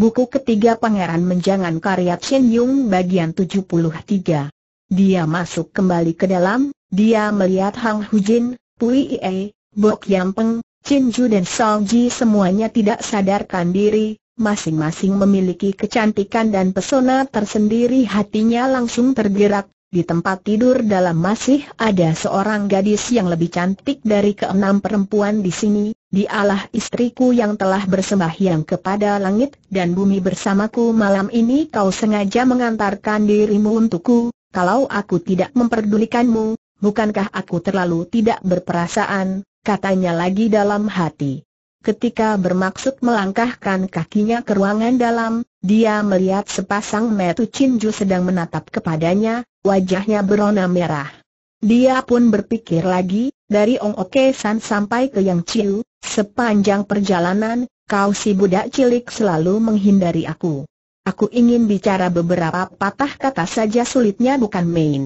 Buku ketiga Pangeran Menjangan karya Chen Yung bagian 73. Dia masuk kembali ke dalam, dia melihat Hang Hujin, Pui Ie, Bok Peng, Chen Ju dan Song Ji semuanya tidak sadarkan diri, masing-masing memiliki kecantikan dan pesona tersendiri hatinya langsung tergerak, di tempat tidur dalam masih ada seorang gadis yang lebih cantik dari keenam perempuan di sini, dialah istriku yang telah bersembahyang kepada langit dan bumi bersamaku malam ini kau sengaja mengantarkan dirimu untukku, kalau aku tidak memperdulikanmu, bukankah aku terlalu tidak berperasaan, katanya lagi dalam hati. Ketika bermaksud melangkahkan kakinya ke ruangan dalam, dia melihat sepasang Metu Cinju sedang menatap kepadanya, wajahnya berona merah. Dia pun berpikir lagi, dari Ong Oke San sampai ke Yang Chiu, sepanjang perjalanan, kau si budak cilik selalu menghindari aku. Aku ingin bicara beberapa patah kata saja sulitnya bukan main.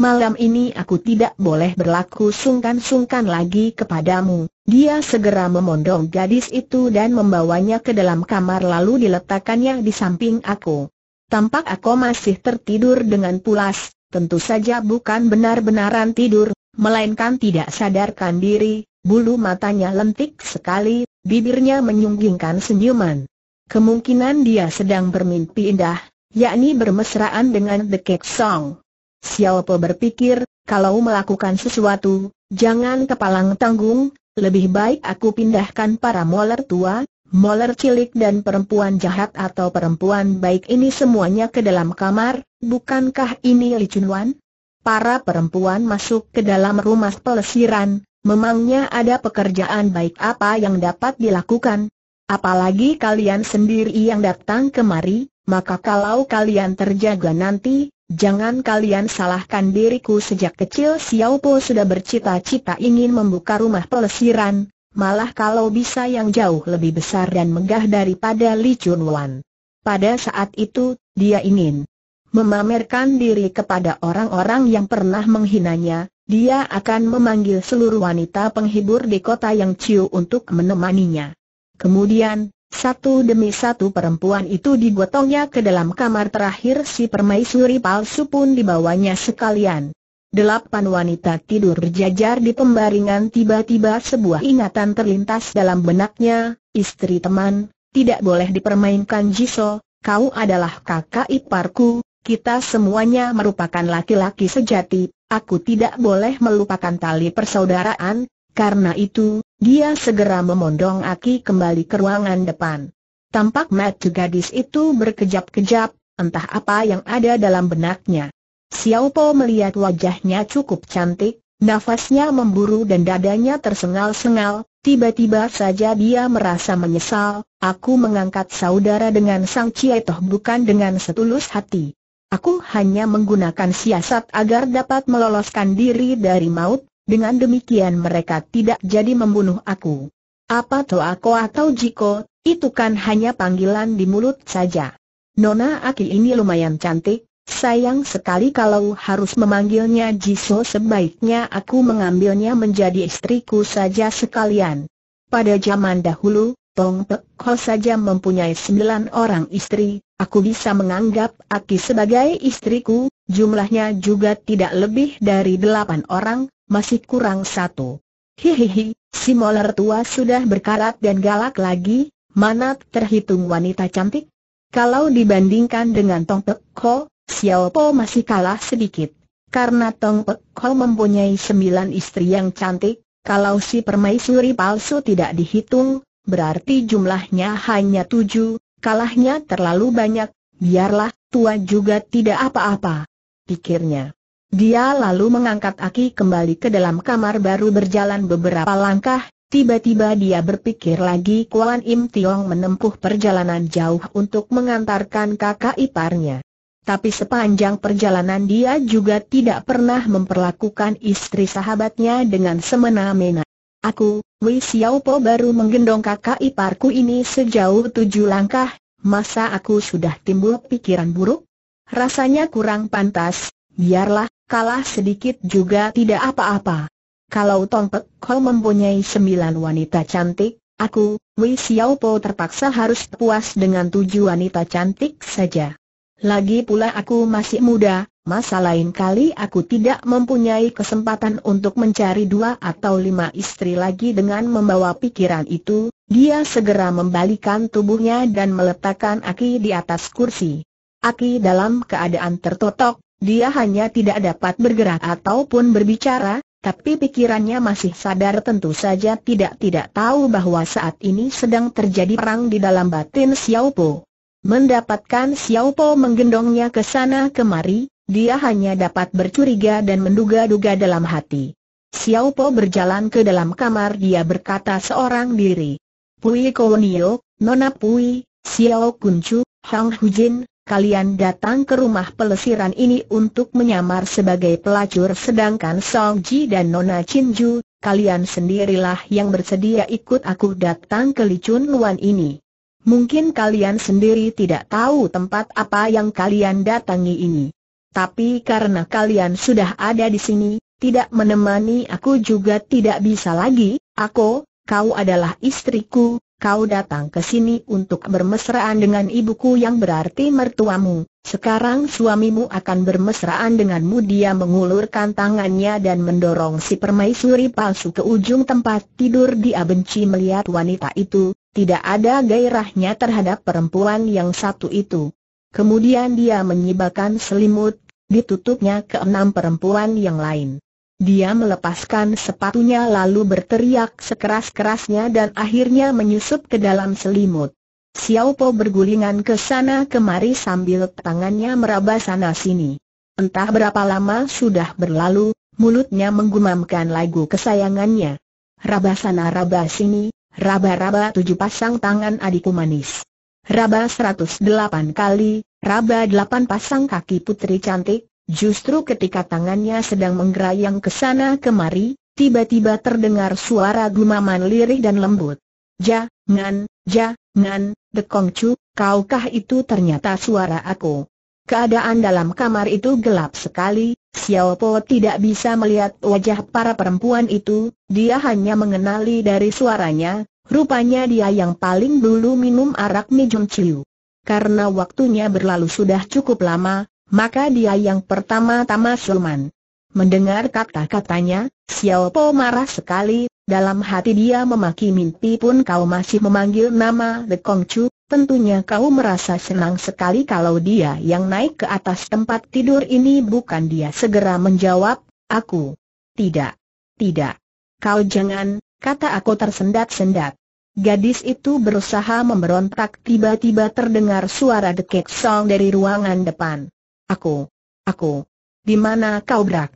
Malam ini aku tidak boleh berlaku sungkan-sungkan lagi kepadamu. Dia segera memondong gadis itu dan membawanya ke dalam kamar lalu diletakkannya di samping aku. Tampak aku masih tertidur dengan pulas, tentu saja bukan benar-benaran tidur, melainkan tidak sadarkan diri, bulu matanya lentik sekali, bibirnya menyunggingkan senyuman. Kemungkinan dia sedang bermimpi indah, yakni bermesraan dengan The Cake Song. Xiao Po berpikir, kalau melakukan sesuatu, jangan kepalang tanggung, lebih baik aku pindahkan para molar tua, Moler cilik dan perempuan jahat atau perempuan baik ini semuanya ke dalam kamar, bukankah ini Li Chunwan? Para perempuan masuk ke dalam rumah pelesiran, memangnya ada pekerjaan baik apa yang dapat dilakukan? Apalagi kalian sendiri yang datang kemari, maka kalau kalian terjaga nanti, jangan kalian salahkan diriku sejak kecil Xiao Po sudah bercita-cita ingin membuka rumah pelesiran, Malah kalau bisa yang jauh lebih besar dan megah daripada Li Chun Wan. Pada saat itu, dia ingin memamerkan diri kepada orang-orang yang pernah menghinanya, dia akan memanggil seluruh wanita penghibur di kota yang Ciu untuk menemaninya. Kemudian, satu demi satu perempuan itu digotongnya ke dalam kamar terakhir si permaisuri palsu pun dibawanya sekalian. Delapan wanita tidur berjajar di pembaringan tiba-tiba sebuah ingatan terlintas dalam benaknya, istri teman, tidak boleh dipermainkan Jiso, kau adalah kakak iparku, kita semuanya merupakan laki-laki sejati, aku tidak boleh melupakan tali persaudaraan, karena itu, dia segera memondong Aki kembali ke ruangan depan. Tampak mata gadis itu berkejap-kejap, entah apa yang ada dalam benaknya. Xiao Po melihat wajahnya cukup cantik, nafasnya memburu dan dadanya tersengal-sengal, tiba-tiba saja dia merasa menyesal, aku mengangkat saudara dengan Sang toh bukan dengan setulus hati. Aku hanya menggunakan siasat agar dapat meloloskan diri dari maut, dengan demikian mereka tidak jadi membunuh aku. Apa aku atau jiko, itu kan hanya panggilan di mulut saja. Nona Aki ini lumayan cantik, Sayang sekali kalau harus memanggilnya Jiso sebaiknya aku mengambilnya menjadi istriku saja sekalian. Pada zaman dahulu, Tong Pek Ho saja mempunyai sembilan orang istri, aku bisa menganggap Aki sebagai istriku, jumlahnya juga tidak lebih dari delapan orang, masih kurang satu. Hihihi, si molar tua sudah berkarat dan galak lagi, mana terhitung wanita cantik? Kalau dibandingkan dengan Tong Pek Ho, Xiao Po masih kalah sedikit. Karena Tong Pek Ho mempunyai sembilan istri yang cantik, kalau si permaisuri palsu tidak dihitung, berarti jumlahnya hanya tujuh, kalahnya terlalu banyak, biarlah, tua juga tidak apa-apa. Pikirnya. Dia lalu mengangkat Aki kembali ke dalam kamar baru berjalan beberapa langkah, tiba-tiba dia berpikir lagi Kuan Im Tiong menempuh perjalanan jauh untuk mengantarkan kakak iparnya. Tapi sepanjang perjalanan dia juga tidak pernah memperlakukan istri sahabatnya dengan semena-mena. Aku, Wei Xiaopo baru menggendong kakak iparku ini sejauh tujuh langkah, masa aku sudah timbul pikiran buruk? Rasanya kurang pantas, biarlah, kalah sedikit juga tidak apa-apa. Kalau Tong Pek Kho mempunyai sembilan wanita cantik, aku, Wei Xiaopo terpaksa harus puas dengan tujuh wanita cantik saja. Lagi pula aku masih muda, masa lain kali aku tidak mempunyai kesempatan untuk mencari dua atau lima istri lagi dengan membawa pikiran itu, dia segera membalikan tubuhnya dan meletakkan Aki di atas kursi. Aki dalam keadaan tertotok, dia hanya tidak dapat bergerak ataupun berbicara, tapi pikirannya masih sadar tentu saja tidak tidak tahu bahwa saat ini sedang terjadi perang di dalam batin Xiaopo. Mendapatkan Xiao Po menggendongnya ke sana kemari, dia hanya dapat bercuriga dan menduga-duga dalam hati. Xiao Po berjalan ke dalam kamar dia berkata seorang diri. Pui Kownio, Nona Pui, Xiao Kuncu, Hang Hujin, kalian datang ke rumah pelesiran ini untuk menyamar sebagai pelacur sedangkan Song Ji dan Nona Chin Ju, kalian sendirilah yang bersedia ikut aku datang ke Licun Luan ini. Mungkin kalian sendiri tidak tahu tempat apa yang kalian datangi ini. Tapi karena kalian sudah ada di sini, tidak menemani aku juga tidak bisa lagi, aku, kau adalah istriku, kau datang ke sini untuk bermesraan dengan ibuku yang berarti mertuamu. Sekarang suamimu akan bermesraan denganmu dia mengulurkan tangannya dan mendorong si permaisuri palsu ke ujung tempat tidur dia benci melihat wanita itu, tidak ada gairahnya terhadap perempuan yang satu itu. Kemudian dia menyibakan selimut, ditutupnya ke enam perempuan yang lain. Dia melepaskan sepatunya lalu berteriak sekeras-kerasnya dan akhirnya menyusup ke dalam selimut. Xiao Po bergulingan ke sana kemari sambil tangannya meraba sana sini. Entah berapa lama sudah berlalu, mulutnya menggumamkan lagu kesayangannya. Raba sana raba sini, Raba-raba tujuh pasang tangan adikku manis. Raba seratus delapan kali, raba delapan pasang kaki putri cantik, justru ketika tangannya sedang menggerayang ke sana kemari, tiba-tiba terdengar suara gumaman lirih dan lembut. Ja, ngan, ja, ngan, dekongcu, kaukah itu ternyata suara aku? Keadaan dalam kamar itu gelap sekali, Xiaopo tidak bisa melihat wajah para perempuan itu, dia hanya mengenali dari suaranya, rupanya dia yang paling dulu minum arak Mijun Chiu. Karena waktunya berlalu sudah cukup lama, maka dia yang pertama-tama Sulman. Mendengar kata-katanya, Xiaopo marah sekali, dalam hati dia memaki mimpi pun kau masih memanggil nama The Kong Chu, tentunya kau merasa senang sekali kalau dia yang naik ke atas tempat tidur ini bukan dia segera menjawab, aku. Tidak. Tidak. Kau jangan, kata aku tersendat-sendat. Gadis itu berusaha memberontak tiba-tiba terdengar suara Kek song dari ruangan depan. Aku. Aku. Di mana kau berak?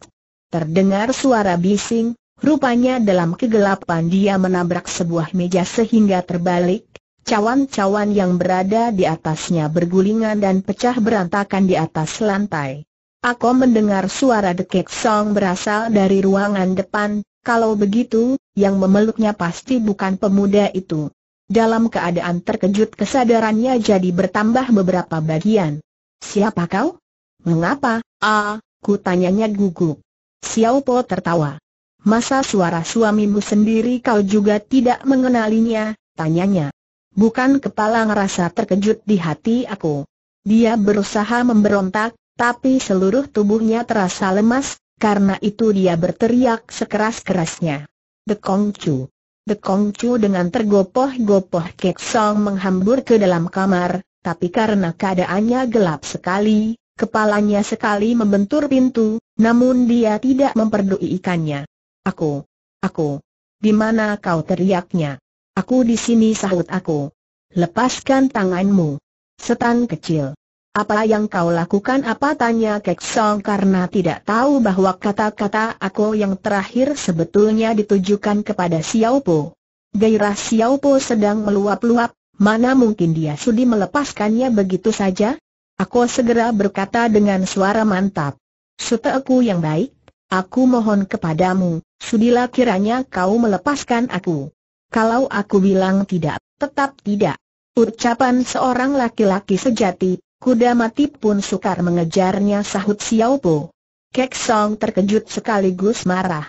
Terdengar suara bising, Rupanya dalam kegelapan dia menabrak sebuah meja sehingga terbalik, cawan-cawan yang berada di atasnya bergulingan dan pecah berantakan di atas lantai. Aku mendengar suara dekek song berasal dari ruangan depan, kalau begitu, yang memeluknya pasti bukan pemuda itu. Dalam keadaan terkejut kesadarannya jadi bertambah beberapa bagian. Siapa kau? Mengapa? Ah, ku tanyanya gugup. Xiao Po tertawa. Masa suara suamimu sendiri kau juga tidak mengenalinya, tanyanya. Bukan kepala ngerasa terkejut di hati aku. Dia berusaha memberontak, tapi seluruh tubuhnya terasa lemas, karena itu dia berteriak sekeras-kerasnya. The Kong Chu. The Kong Chu dengan tergopoh-gopoh Kek Song menghambur ke dalam kamar, tapi karena keadaannya gelap sekali, kepalanya sekali membentur pintu, namun dia tidak memperdulikannya. Aku, aku, di mana kau teriaknya? Aku di sini sahut aku. Lepaskan tanganmu. Setan kecil. Apa yang kau lakukan apa tanya Kek Song karena tidak tahu bahwa kata-kata aku yang terakhir sebetulnya ditujukan kepada Xiao Po. Gairah Xiao Po sedang meluap-luap, mana mungkin dia sudi melepaskannya begitu saja? Aku segera berkata dengan suara mantap. Suteku yang baik, Aku mohon kepadamu, sudilah kiranya kau melepaskan aku. Kalau aku bilang tidak, tetap tidak. Ucapan seorang laki-laki sejati, kuda mati pun sukar mengejarnya sahut Xiao Po. Kek Song terkejut sekaligus marah.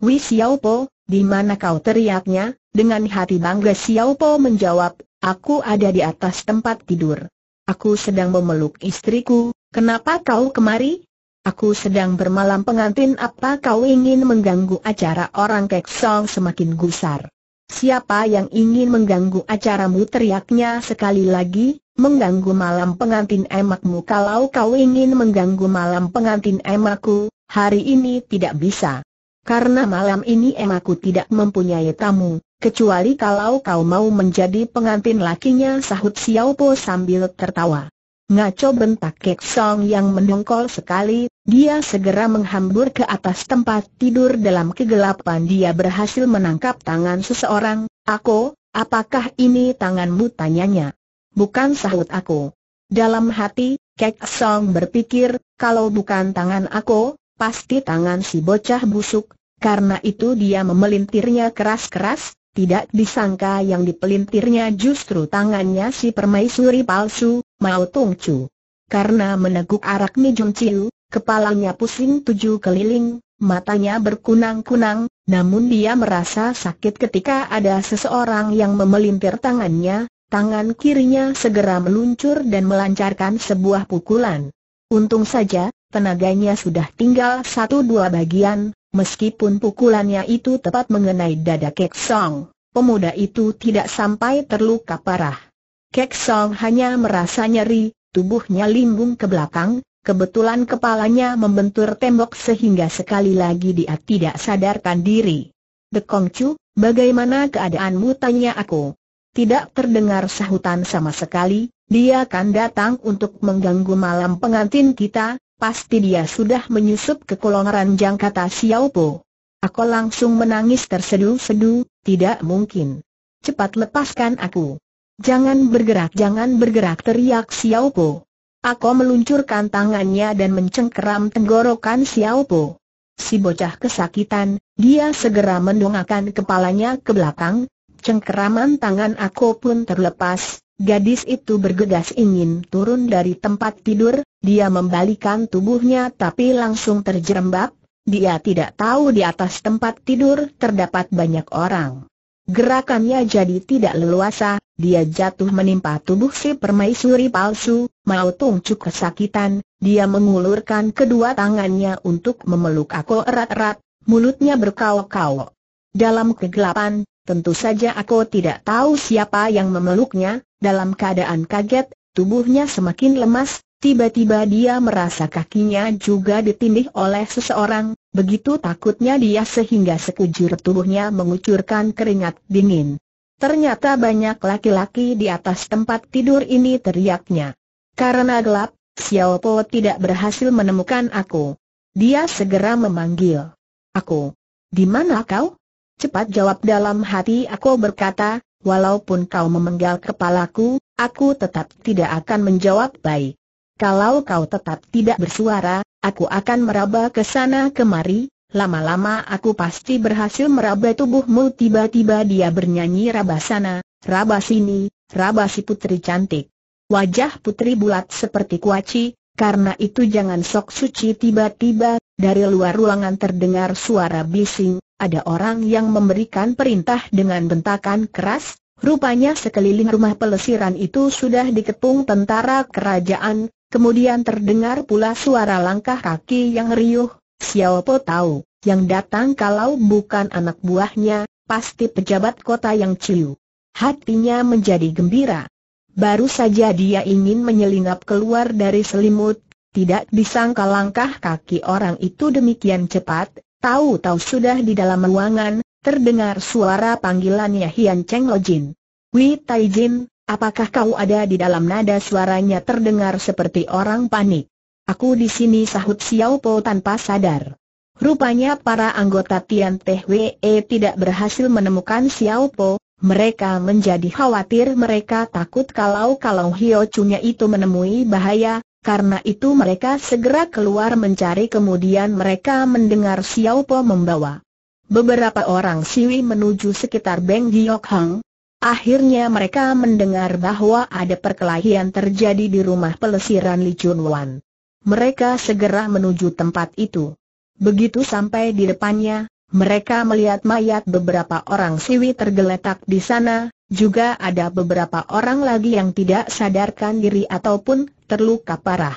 Wei Po, di mana kau teriaknya? Dengan hati bangga Xiao Po menjawab, aku ada di atas tempat tidur. Aku sedang memeluk istriku, kenapa kau kemari? Aku sedang bermalam pengantin apa kau ingin mengganggu acara orang keksong semakin gusar. Siapa yang ingin mengganggu acaramu teriaknya sekali lagi, mengganggu malam pengantin emakmu kalau kau ingin mengganggu malam pengantin emakku, hari ini tidak bisa. Karena malam ini emakku tidak mempunyai tamu, kecuali kalau kau mau menjadi pengantin lakinya sahut Xiao Po sambil tertawa. Ngaco bentak Kek Song yang mendongkol sekali, dia segera menghambur ke atas tempat tidur dalam kegelapan dia berhasil menangkap tangan seseorang, Aku, apakah ini tanganmu tanyanya? Bukan sahut aku. Dalam hati, Kek Song berpikir, kalau bukan tangan aku, pasti tangan si bocah busuk, karena itu dia memelintirnya keras-keras, tidak disangka yang dipelintirnya justru tangannya si permaisuri palsu, Mao Tung Chu. Karena meneguk arak Mi Jung Chiu, kepalanya pusing tujuh keliling, matanya berkunang-kunang, namun dia merasa sakit ketika ada seseorang yang memelintir tangannya, tangan kirinya segera meluncur dan melancarkan sebuah pukulan. Untung saja, tenaganya sudah tinggal satu dua bagian, meskipun pukulannya itu tepat mengenai dada Kek Song. Pemuda itu tidak sampai terluka parah. Kek Song hanya merasa nyeri, tubuhnya limbung ke belakang, kebetulan kepalanya membentur tembok sehingga sekali lagi dia tidak sadarkan diri. Dekong Chu, bagaimana keadaanmu tanya aku? Tidak terdengar sahutan sama sekali, dia akan datang untuk mengganggu malam pengantin kita, pasti dia sudah menyusup ke kolong ranjang kata Xiao Po. Aku langsung menangis terseduh seduh tidak mungkin. Cepat lepaskan aku. Jangan bergerak, jangan bergerak teriak Xiao Po. Aku meluncurkan tangannya dan mencengkeram tenggorokan Xiao Po. Si bocah kesakitan, dia segera mendongakkan kepalanya ke belakang, cengkeraman tangan aku pun terlepas, gadis itu bergegas ingin turun dari tempat tidur, dia membalikan tubuhnya tapi langsung terjerembab, dia tidak tahu di atas tempat tidur terdapat banyak orang. Gerakannya jadi tidak leluasa, dia jatuh menimpa tubuh si permaisuri palsu, mau tungcuk kesakitan, dia mengulurkan kedua tangannya untuk memeluk aku erat-erat, mulutnya berkau-kau. Dalam kegelapan, tentu saja aku tidak tahu siapa yang memeluknya, dalam keadaan kaget, tubuhnya semakin lemas, tiba-tiba dia merasa kakinya juga ditindih oleh seseorang, Begitu takutnya dia sehingga sekujur tubuhnya mengucurkan keringat dingin. Ternyata banyak laki-laki di atas tempat tidur ini teriaknya. Karena gelap, Xiao Po tidak berhasil menemukan aku. Dia segera memanggil. Aku. Di mana kau? Cepat jawab dalam hati aku berkata, walaupun kau memenggal kepalaku, aku tetap tidak akan menjawab baik. Kalau kau tetap tidak bersuara, Aku akan meraba ke sana kemari, lama-lama aku pasti berhasil meraba tubuhmu tiba-tiba dia bernyanyi raba sana, raba sini, raba si putri cantik. Wajah putri bulat seperti kuaci, karena itu jangan sok suci tiba-tiba, dari luar ruangan terdengar suara bising, ada orang yang memberikan perintah dengan bentakan keras, rupanya sekeliling rumah pelesiran itu sudah dikepung tentara kerajaan, Kemudian terdengar pula suara langkah kaki yang riuh, Xiao Po tahu, yang datang kalau bukan anak buahnya, pasti pejabat kota yang ciu. Hatinya menjadi gembira. Baru saja dia ingin menyelinap keluar dari selimut, tidak disangka langkah kaki orang itu demikian cepat, tahu-tahu sudah di dalam ruangan, terdengar suara panggilannya Hian Cheng Lojin. Wei Taijin, Apakah kau ada di dalam nada suaranya terdengar seperti orang panik? Aku di sini sahut Xiao Po tanpa sadar. Rupanya para anggota Tian TWE tidak berhasil menemukan Xiao Po, mereka menjadi khawatir mereka takut kalau-kalau Hio Chunya itu menemui bahaya, karena itu mereka segera keluar mencari kemudian mereka mendengar Xiao Po membawa. Beberapa orang Siwi menuju sekitar Beng Giok Hang, Akhirnya mereka mendengar bahwa ada perkelahian terjadi di rumah pelesiran Li Chun Wan. Mereka segera menuju tempat itu. Begitu sampai di depannya, mereka melihat mayat beberapa orang siwi tergeletak di sana, juga ada beberapa orang lagi yang tidak sadarkan diri ataupun terluka parah.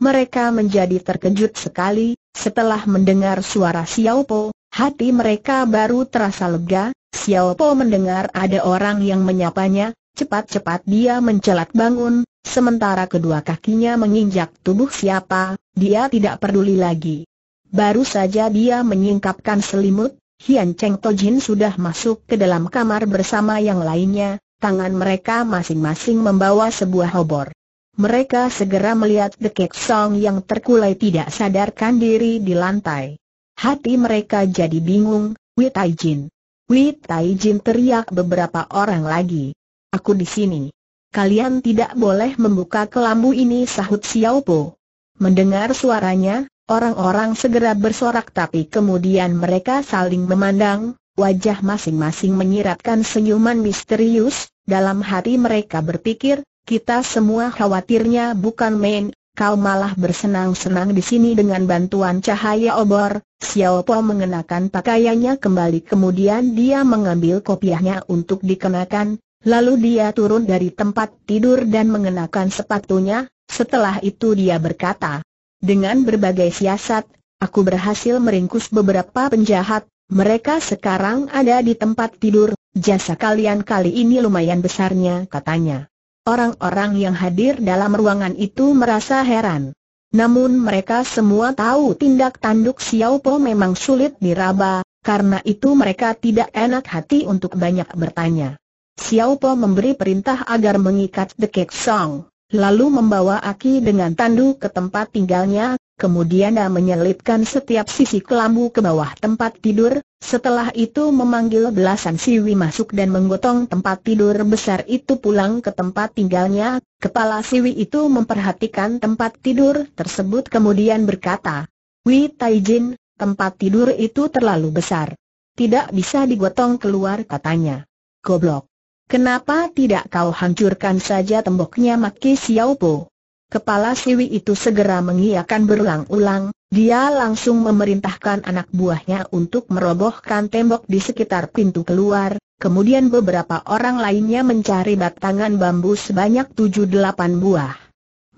Mereka menjadi terkejut sekali, setelah mendengar suara Xiao Po, hati mereka baru terasa lega, Xiao Po mendengar ada orang yang menyapanya, cepat-cepat dia mencelat bangun, sementara kedua kakinya menginjak tubuh siapa, dia tidak peduli lagi. Baru saja dia menyingkapkan selimut, Hian Cheng Tojin sudah masuk ke dalam kamar bersama yang lainnya, tangan mereka masing-masing membawa sebuah obor. Mereka segera melihat Dekek Song yang terkulai tidak sadarkan diri di lantai. Hati mereka jadi bingung, Wei Taijin. Hui Tai Jin teriak beberapa orang lagi. Aku di sini. Kalian tidak boleh membuka kelambu ini sahut Xiao Po. Mendengar suaranya, orang-orang segera bersorak tapi kemudian mereka saling memandang, wajah masing-masing menyiratkan senyuman misterius, dalam hati mereka berpikir, kita semua khawatirnya bukan main, kau malah bersenang-senang di sini dengan bantuan cahaya obor. Xiao Po mengenakan pakaiannya kembali kemudian dia mengambil kopiahnya untuk dikenakan, lalu dia turun dari tempat tidur dan mengenakan sepatunya, setelah itu dia berkata, dengan berbagai siasat, aku berhasil meringkus beberapa penjahat, mereka sekarang ada di tempat tidur, jasa kalian kali ini lumayan besarnya katanya. Orang-orang yang hadir dalam ruangan itu merasa heran. Namun mereka semua tahu tindak tanduk Xiao Po memang sulit diraba, karena itu mereka tidak enak hati untuk banyak bertanya. Xiao Po memberi perintah agar mengikat The Kek Song, lalu membawa Aki dengan tandu ke tempat tinggalnya, Kemudian dia menyelipkan setiap sisi kelambu ke bawah tempat tidur, setelah itu memanggil belasan siwi masuk dan menggotong tempat tidur besar itu pulang ke tempat tinggalnya. Kepala siwi itu memperhatikan tempat tidur tersebut kemudian berkata, Wi Taijin, tempat tidur itu terlalu besar. Tidak bisa digotong keluar katanya. Goblok. Kenapa tidak kau hancurkan saja temboknya Maki Xiaopo? Kepala Siwi itu segera mengiakan berulang-ulang, dia langsung memerintahkan anak buahnya untuk merobohkan tembok di sekitar pintu keluar, kemudian beberapa orang lainnya mencari batangan bambu sebanyak 7-8 buah.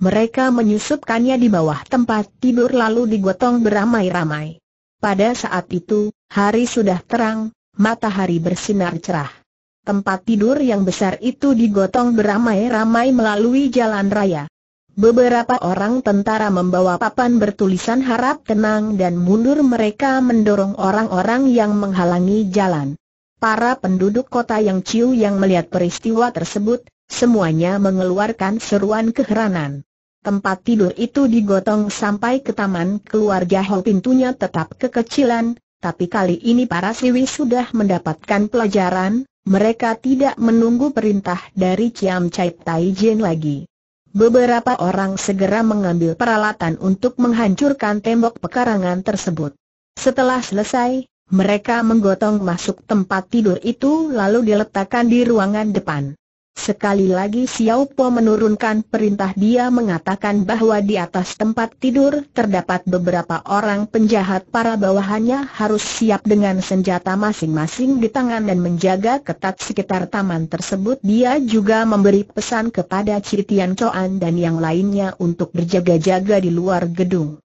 Mereka menyusupkannya di bawah tempat tidur lalu digotong beramai-ramai. Pada saat itu, hari sudah terang, matahari bersinar cerah. Tempat tidur yang besar itu digotong beramai-ramai melalui jalan raya. Beberapa orang tentara membawa papan bertulisan harap tenang dan mundur mereka mendorong orang-orang yang menghalangi jalan. Para penduduk kota yang Ciu yang melihat peristiwa tersebut, semuanya mengeluarkan seruan keheranan. Tempat tidur itu digotong sampai ke taman keluarga Hall pintunya tetap kekecilan, tapi kali ini para siwi sudah mendapatkan pelajaran, mereka tidak menunggu perintah dari Chiam Chai Tai Jin lagi. Beberapa orang segera mengambil peralatan untuk menghancurkan tembok pekarangan tersebut. Setelah selesai, mereka menggotong masuk tempat tidur itu lalu diletakkan di ruangan depan. Sekali lagi Xiao Po menurunkan perintah dia mengatakan bahwa di atas tempat tidur terdapat beberapa orang penjahat para bawahannya harus siap dengan senjata masing-masing di tangan dan menjaga ketat sekitar taman tersebut Dia juga memberi pesan kepada Citian Coan dan yang lainnya untuk berjaga-jaga di luar gedung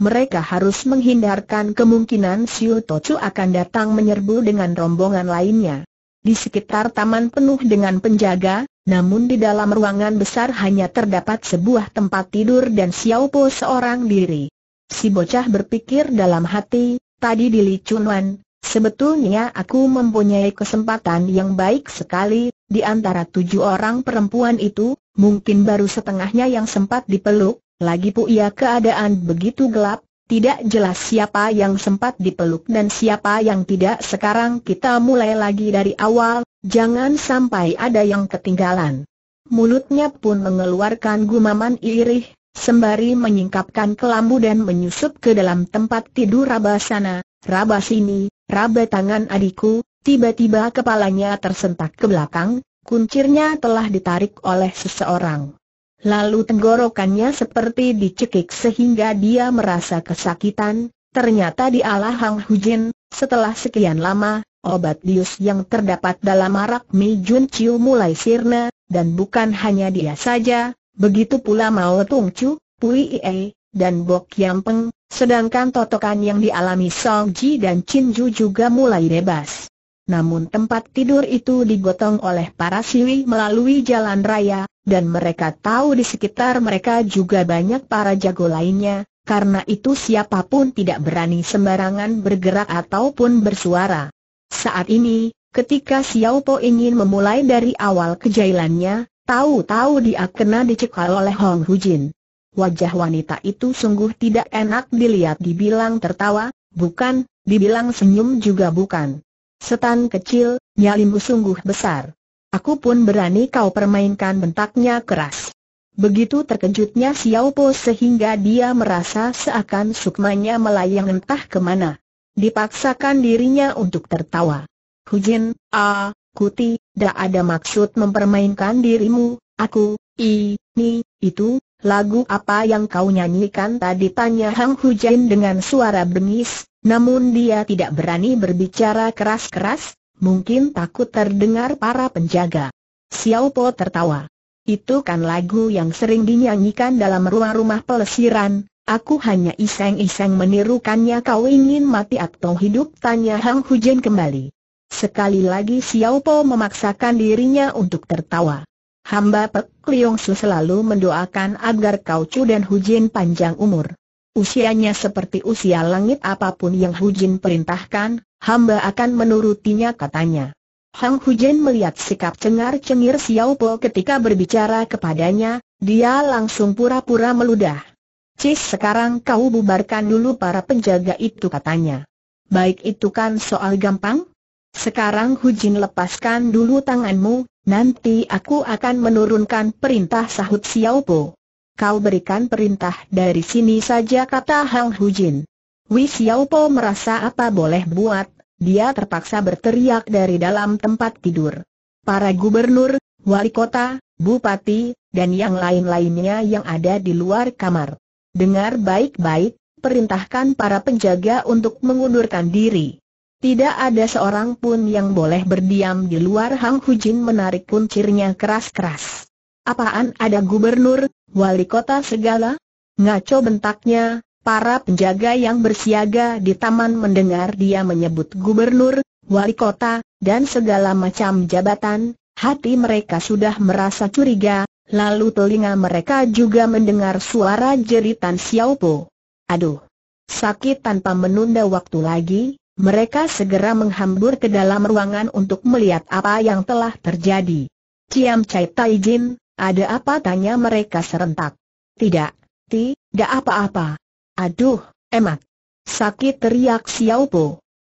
mereka harus menghindarkan kemungkinan Xiao Tocu akan datang menyerbu dengan rombongan lainnya. Di sekitar taman penuh dengan penjaga, namun di dalam ruangan besar hanya terdapat sebuah tempat tidur dan Xiao Po seorang diri. Si bocah berpikir dalam hati, tadi di Li Chunwan, sebetulnya aku mempunyai kesempatan yang baik sekali, di antara tujuh orang perempuan itu, mungkin baru setengahnya yang sempat dipeluk, lagi pu ia keadaan begitu gelap, tidak jelas siapa yang sempat dipeluk dan siapa yang tidak sekarang kita mulai lagi dari awal, jangan sampai ada yang ketinggalan. Mulutnya pun mengeluarkan gumaman irih, sembari menyingkapkan kelambu dan menyusup ke dalam tempat tidur raba sana, raba sini, raba tangan adikku, tiba-tiba kepalanya tersentak ke belakang, kuncirnya telah ditarik oleh seseorang. Lalu tenggorokannya seperti dicekik sehingga dia merasa kesakitan, ternyata dialah Hang Hujin, setelah sekian lama, obat dius yang terdapat dalam arak Mi Jun Chiu mulai sirna, dan bukan hanya dia saja, begitu pula Mao Tung Chu, Pui Ie, dan Bok Yam Peng, sedangkan totokan yang dialami Song Ji dan Chin Ju juga mulai bebas. Namun tempat tidur itu digotong oleh para siwi melalui jalan raya, dan mereka tahu di sekitar mereka juga banyak para jago lainnya, karena itu siapapun tidak berani sembarangan bergerak ataupun bersuara. Saat ini, ketika Xiao Po ingin memulai dari awal kejailannya, tahu-tahu dia kena dicekal oleh Hong Hujin. Wajah wanita itu sungguh tidak enak dilihat dibilang tertawa, bukan, dibilang senyum juga bukan. Setan kecil, nyalimu sungguh besar. Aku pun berani kau permainkan bentaknya keras. Begitu terkejutnya Xiao Po sehingga dia merasa seakan sukmanya melayang entah kemana. Dipaksakan dirinya untuk tertawa. Hujin, ah, kuti, dah ada maksud mempermainkan dirimu, aku, i, ni, itu, lagu apa yang kau nyanyikan tadi tanya Hang Hujin dengan suara bengis, namun dia tidak berani berbicara keras-keras, mungkin takut terdengar para penjaga. Xiao Po tertawa. Itu kan lagu yang sering dinyanyikan dalam rumah-rumah pelesiran, aku hanya iseng-iseng menirukannya kau ingin mati atau hidup tanya Hang Jin kembali. Sekali lagi Xiao Po memaksakan dirinya untuk tertawa. Hamba Pek Liong Su selalu mendoakan agar kau Chu dan Jin panjang umur. Usianya seperti usia langit apapun yang Hujin perintahkan, Hamba akan menurutinya katanya. Hang Hujen melihat sikap cengar-cengir Xiao Po ketika berbicara kepadanya, dia langsung pura-pura meludah. Cis sekarang kau bubarkan dulu para penjaga itu katanya. Baik itu kan soal gampang? Sekarang Hujin lepaskan dulu tanganmu, nanti aku akan menurunkan perintah sahut Xiao Po. Kau berikan perintah dari sini saja kata Hang Hujin. Wei Xiaopo merasa apa boleh buat, dia terpaksa berteriak dari dalam tempat tidur. Para gubernur, wali kota, bupati, dan yang lain-lainnya yang ada di luar kamar. Dengar baik-baik, perintahkan para penjaga untuk mengundurkan diri. Tidak ada seorang pun yang boleh berdiam di luar Hang Hujin menarik kuncirnya keras-keras. Apaan ada gubernur, wali kota segala? Ngaco bentaknya, Para penjaga yang bersiaga di taman mendengar dia menyebut gubernur, wali kota, dan segala macam jabatan, hati mereka sudah merasa curiga, lalu telinga mereka juga mendengar suara jeritan Xiaopo. Aduh! Sakit tanpa menunda waktu lagi, mereka segera menghambur ke dalam ruangan untuk melihat apa yang telah terjadi. Ciam Chai Tai Jin, ada apa tanya mereka serentak. Tidak, tidak apa-apa, Aduh, emak. Sakit teriak Xiao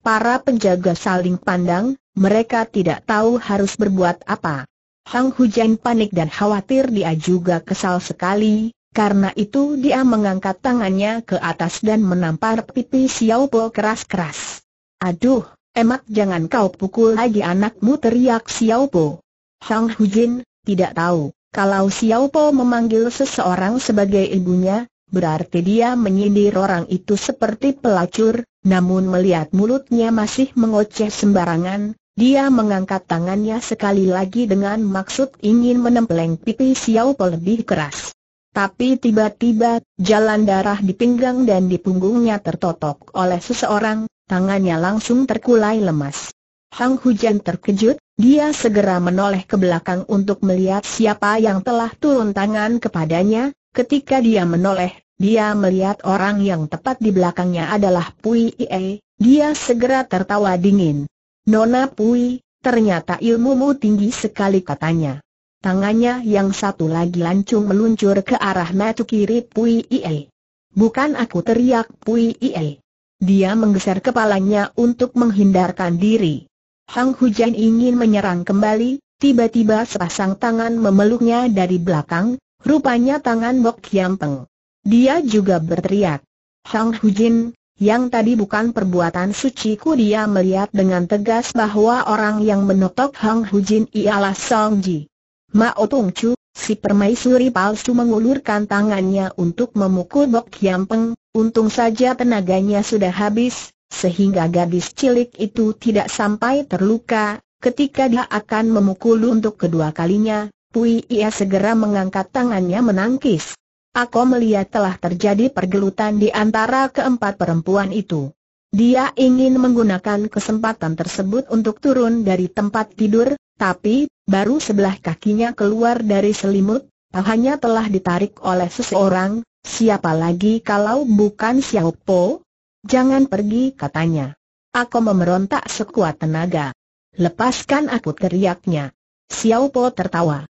Para penjaga saling pandang, mereka tidak tahu harus berbuat apa. Hang Hujan panik dan khawatir dia juga kesal sekali, karena itu dia mengangkat tangannya ke atas dan menampar pipi Xiao keras-keras. Aduh, emak jangan kau pukul lagi anakmu teriak Xiao Po. Hang Hujin, tidak tahu, kalau Xiao memanggil seseorang sebagai ibunya, Berarti dia menyindir orang itu seperti pelacur, namun melihat mulutnya masih mengoceh sembarangan, dia mengangkat tangannya sekali lagi dengan maksud ingin menempeleng pipi Xiao Po lebih keras. Tapi tiba-tiba, jalan darah di pinggang dan di punggungnya tertotok oleh seseorang, tangannya langsung terkulai lemas. Hang Hujan terkejut, dia segera menoleh ke belakang untuk melihat siapa yang telah turun tangan kepadanya, Ketika dia menoleh, dia melihat orang yang tepat di belakangnya adalah Pui Ie, dia segera tertawa dingin. Nona Pui, ternyata ilmumu tinggi sekali katanya. Tangannya yang satu lagi lancung meluncur ke arah mata kiri Pui Ie. Bukan aku teriak Pui Ie. Dia menggeser kepalanya untuk menghindarkan diri. Hang Hujan ingin menyerang kembali, tiba-tiba sepasang tangan memeluknya dari belakang, Rupanya tangan Bok Kiampeng. Dia juga berteriak. Hu Hujin, yang tadi bukan perbuatan suciku dia melihat dengan tegas bahwa orang yang menotok Hang Hujin ialah Song Ji. Mao Tung Chu, si permaisuri palsu mengulurkan tangannya untuk memukul Bok Kiampeng, untung saja tenaganya sudah habis, sehingga gadis cilik itu tidak sampai terluka, ketika dia akan memukul untuk kedua kalinya, Pui ia segera mengangkat tangannya menangkis. Aku melihat telah terjadi pergelutan di antara keempat perempuan itu. Dia ingin menggunakan kesempatan tersebut untuk turun dari tempat tidur, tapi, baru sebelah kakinya keluar dari selimut, pahanya telah ditarik oleh seseorang, siapa lagi kalau bukan Xiao Po? Jangan pergi katanya. Aku memerontak sekuat tenaga. Lepaskan aku teriaknya. Xiao Po tertawa.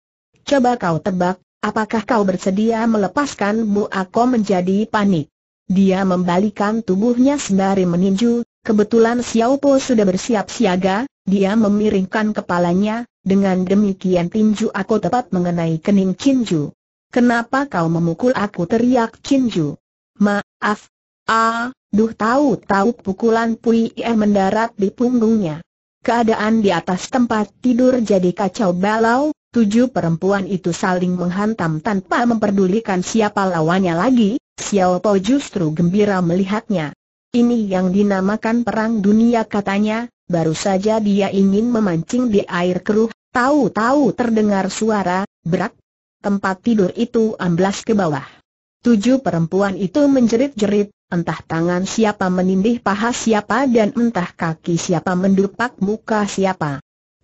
Coba kau tebak, apakah kau bersedia melepaskanmu aku menjadi panik. Dia membalikan tubuhnya sembari meninju, kebetulan Xiao Po sudah bersiap siaga, dia memiringkan kepalanya, dengan demikian tinju aku tepat mengenai kening Cinju. Kenapa kau memukul aku teriak Cinju? Maaf. Ah, duh tahu-tahu pukulan Pui Ie mendarat di punggungnya. Keadaan di atas tempat tidur jadi kacau balau, Tujuh perempuan itu saling menghantam tanpa memperdulikan siapa lawannya lagi, Xiao Po justru gembira melihatnya. Ini yang dinamakan perang dunia katanya, baru saja dia ingin memancing di air keruh, tahu-tahu terdengar suara, berak. Tempat tidur itu amblas ke bawah. Tujuh perempuan itu menjerit-jerit, entah tangan siapa menindih paha siapa dan entah kaki siapa mendupak muka siapa.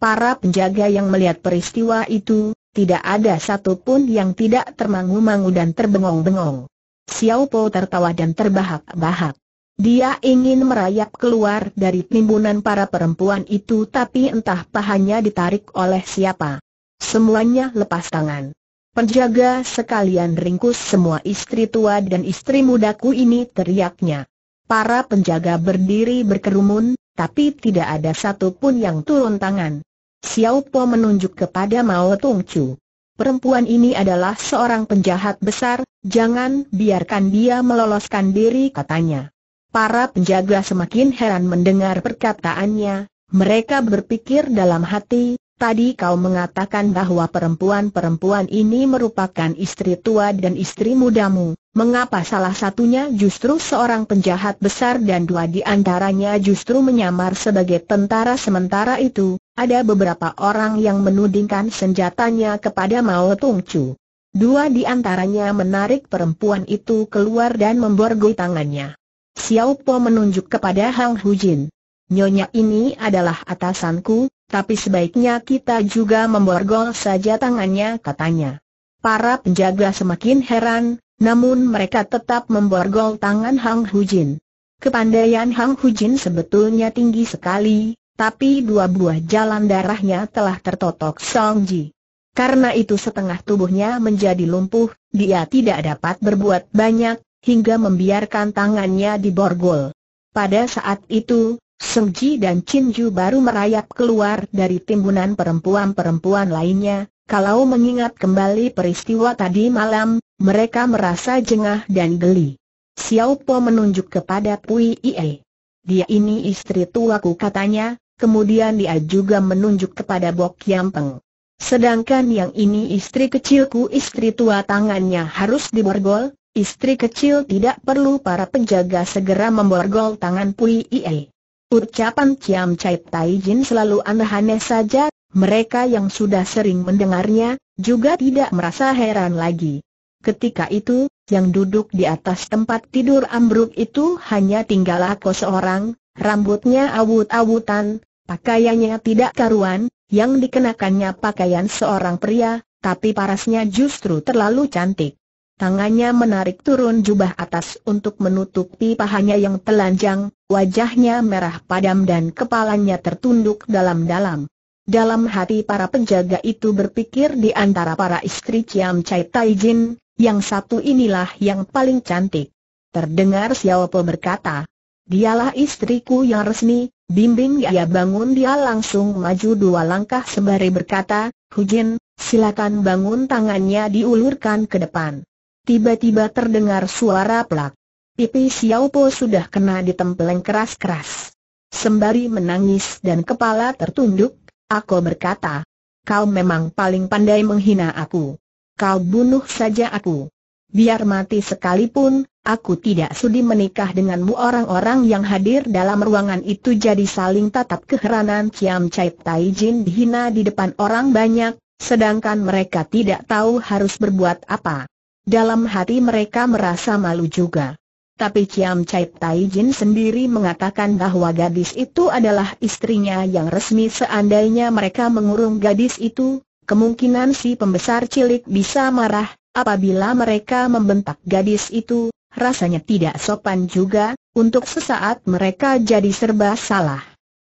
Para penjaga yang melihat peristiwa itu, tidak ada satupun yang tidak termangu-mangu dan terbengong-bengong. Xiao Po tertawa dan terbahak-bahak. Dia ingin merayap keluar dari timbunan para perempuan itu tapi entah pahanya ditarik oleh siapa. Semuanya lepas tangan. Penjaga sekalian ringkus semua istri tua dan istri mudaku ini teriaknya. Para penjaga berdiri berkerumun, tapi tidak ada satupun yang turun tangan. Xiao Po menunjuk kepada Mao Tung Chu. Perempuan ini adalah seorang penjahat besar, jangan biarkan dia meloloskan diri katanya. Para penjaga semakin heran mendengar perkataannya, mereka berpikir dalam hati, tadi kau mengatakan bahwa perempuan-perempuan ini merupakan istri tua dan istri mudamu, Mengapa salah satunya justru seorang penjahat besar dan dua di antaranya justru menyamar sebagai tentara sementara itu, ada beberapa orang yang menudingkan senjatanya kepada Mao Tung Chu. Dua di antaranya menarik perempuan itu keluar dan memborgol tangannya. Xiao Po menunjuk kepada Hang Jin. Nyonya ini adalah atasanku, tapi sebaiknya kita juga memborgol saja tangannya katanya. Para penjaga semakin heran, namun mereka tetap memborgol tangan Hang Hujin. Kepandaian Hang Hujin sebetulnya tinggi sekali, tapi dua buah jalan darahnya telah tertotok Song Ji. Karena itu setengah tubuhnya menjadi lumpuh, dia tidak dapat berbuat banyak, hingga membiarkan tangannya diborgol. Pada saat itu, Song Ji dan Chin Ju baru merayap keluar dari timbunan perempuan-perempuan lainnya, kalau mengingat kembali peristiwa tadi malam, mereka merasa jengah dan geli. Xiao Po menunjuk kepada Pui Ie. Dia ini istri tuaku katanya, kemudian dia juga menunjuk kepada Bok Peng. Sedangkan yang ini istri kecilku istri tua tangannya harus diborgol, istri kecil tidak perlu para penjaga segera memborgol tangan Pui Ie. Ucapan Ciam Chai Tai Jin selalu aneh-aneh saja, mereka yang sudah sering mendengarnya, juga tidak merasa heran lagi. Ketika itu, yang duduk di atas tempat tidur ambruk itu hanya tinggal aku seorang, rambutnya awut-awutan, pakaiannya tidak karuan, yang dikenakannya pakaian seorang pria, tapi parasnya justru terlalu cantik. Tangannya menarik turun jubah atas untuk menutupi pahanya yang telanjang, wajahnya merah padam dan kepalanya tertunduk dalam-dalam. Dalam hati para penjaga itu berpikir di antara para istri Ciam Chai Jin, yang satu inilah yang paling cantik. Terdengar Xiao Po berkata, dialah istriku yang resmi, bimbing ia bangun dia langsung maju dua langkah sembari berkata, Hujin, silakan bangun tangannya diulurkan ke depan. Tiba-tiba terdengar suara pelak. Pipi Xiao Po sudah kena ditempeleng keras-keras. Sembari menangis dan kepala tertunduk, aku berkata, kau memang paling pandai menghina aku kau bunuh saja aku. Biar mati sekalipun, aku tidak sudi menikah denganmu orang-orang yang hadir dalam ruangan itu jadi saling tatap keheranan Ciam Chai Tai Jin dihina di depan orang banyak, sedangkan mereka tidak tahu harus berbuat apa. Dalam hati mereka merasa malu juga. Tapi Ciam Chai Tai Jin sendiri mengatakan bahwa gadis itu adalah istrinya yang resmi seandainya mereka mengurung gadis itu, Kemungkinan si pembesar cilik bisa marah, apabila mereka membentak gadis itu, rasanya tidak sopan juga, untuk sesaat mereka jadi serba salah.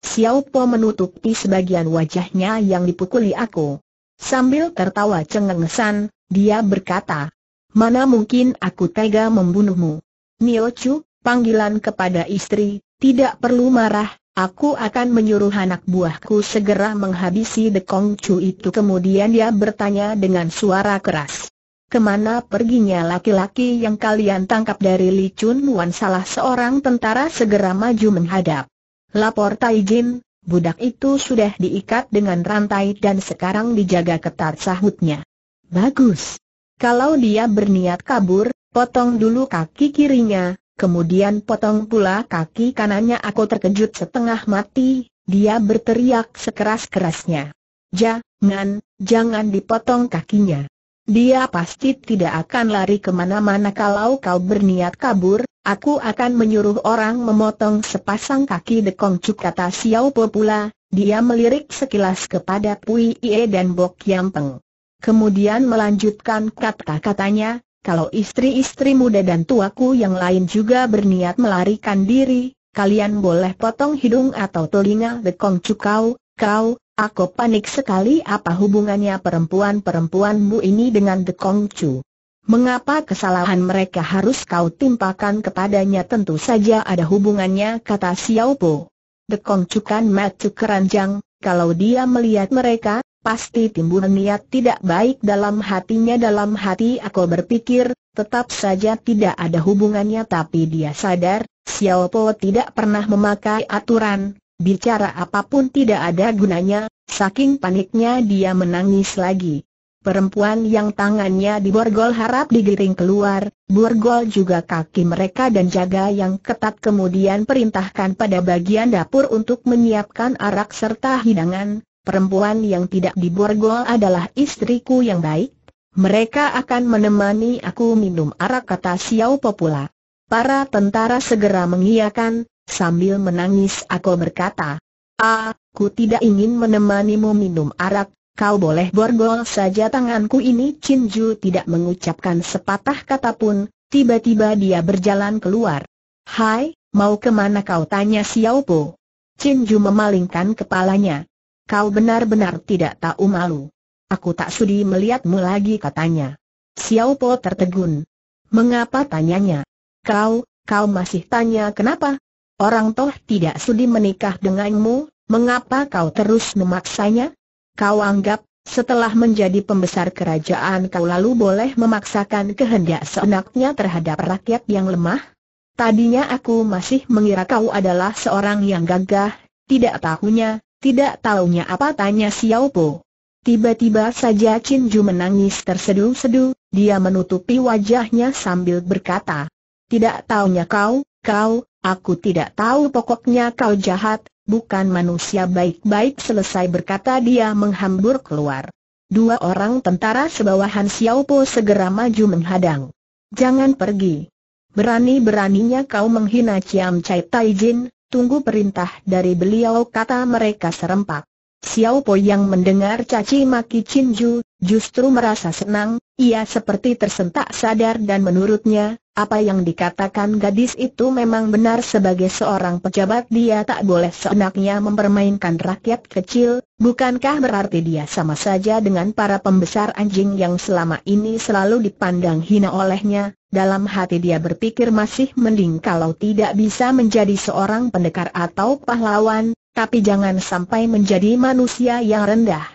Xiao Po menutupi sebagian wajahnya yang dipukuli aku. Sambil tertawa cengengesan, dia berkata, Mana mungkin aku tega membunuhmu? Nio Chu, panggilan kepada istri, tidak perlu marah, Aku akan menyuruh anak buahku segera menghabisi Dekong Chu itu Kemudian dia bertanya dengan suara keras Kemana perginya laki-laki yang kalian tangkap dari Li Chun Wan Salah seorang tentara segera maju menghadap Lapor Tai budak itu sudah diikat dengan rantai dan sekarang dijaga ketat sahutnya Bagus Kalau dia berniat kabur, potong dulu kaki kirinya, kemudian potong pula kaki kanannya aku terkejut setengah mati, dia berteriak sekeras-kerasnya. Jangan, jangan dipotong kakinya. Dia pasti tidak akan lari kemana-mana kalau kau berniat kabur, aku akan menyuruh orang memotong sepasang kaki dekong cuk kata Xiao Po pula, dia melirik sekilas kepada Pui Ie dan Bok Yampeng. Kemudian melanjutkan kata-katanya, kalau istri-istri muda dan tuaku yang lain juga berniat melarikan diri, kalian boleh potong hidung atau telinga Bekong Cukau, kau, aku panik sekali apa hubungannya perempuan-perempuanmu ini dengan Bekong Cu. Mengapa kesalahan mereka harus kau timpakan kepadanya tentu saja ada hubungannya kata Xiao Po. Dekong Cukan Mat Keranjang, kalau dia melihat mereka, pasti timbul niat tidak baik dalam hatinya dalam hati aku berpikir, tetap saja tidak ada hubungannya tapi dia sadar, Xiao Po tidak pernah memakai aturan, bicara apapun tidak ada gunanya, saking paniknya dia menangis lagi. Perempuan yang tangannya diborgol harap digiring keluar, borgol juga kaki mereka dan jaga yang ketat kemudian perintahkan pada bagian dapur untuk menyiapkan arak serta hidangan, perempuan yang tidak diborgol adalah istriku yang baik. Mereka akan menemani aku minum arak kata Xiao Po pula. Para tentara segera mengiyakan, sambil menangis aku berkata, aku tidak ingin menemanimu minum arak, kau boleh borgol saja tanganku ini Chin Ju tidak mengucapkan sepatah kata pun, tiba-tiba dia berjalan keluar. Hai, mau kemana kau tanya Xiao Po? Chin Ju memalingkan kepalanya. Kau benar-benar tidak tahu malu. Aku tak sudi melihatmu lagi katanya. Xiao Po tertegun. Mengapa tanyanya? Kau, kau masih tanya kenapa? Orang toh tidak sudi menikah denganmu, mengapa kau terus memaksanya? Kau anggap, setelah menjadi pembesar kerajaan kau lalu boleh memaksakan kehendak seenaknya terhadap rakyat yang lemah? Tadinya aku masih mengira kau adalah seorang yang gagah, tidak tahunya, tidak taunya apa tanya Xiao Po. Tiba-tiba saja Chin Ju menangis terseduh sedu dia menutupi wajahnya sambil berkata, Tidak taunya kau, kau, aku tidak tahu pokoknya kau jahat, bukan manusia baik-baik selesai berkata dia menghambur keluar. Dua orang tentara sebawahan Xiao Po segera maju menghadang. Jangan pergi. Berani-beraninya kau menghina Chiam Chai Taijin, Tunggu perintah dari beliau kata mereka serempak. Xiao Po yang mendengar caci maki Chin Ju, justru merasa senang, ia seperti tersentak sadar dan menurutnya, apa yang dikatakan gadis itu memang benar sebagai seorang pejabat dia tak boleh seenaknya mempermainkan rakyat kecil, bukankah berarti dia sama saja dengan para pembesar anjing yang selama ini selalu dipandang hina olehnya, dalam hati dia berpikir masih mending kalau tidak bisa menjadi seorang pendekar atau pahlawan, tapi jangan sampai menjadi manusia yang rendah.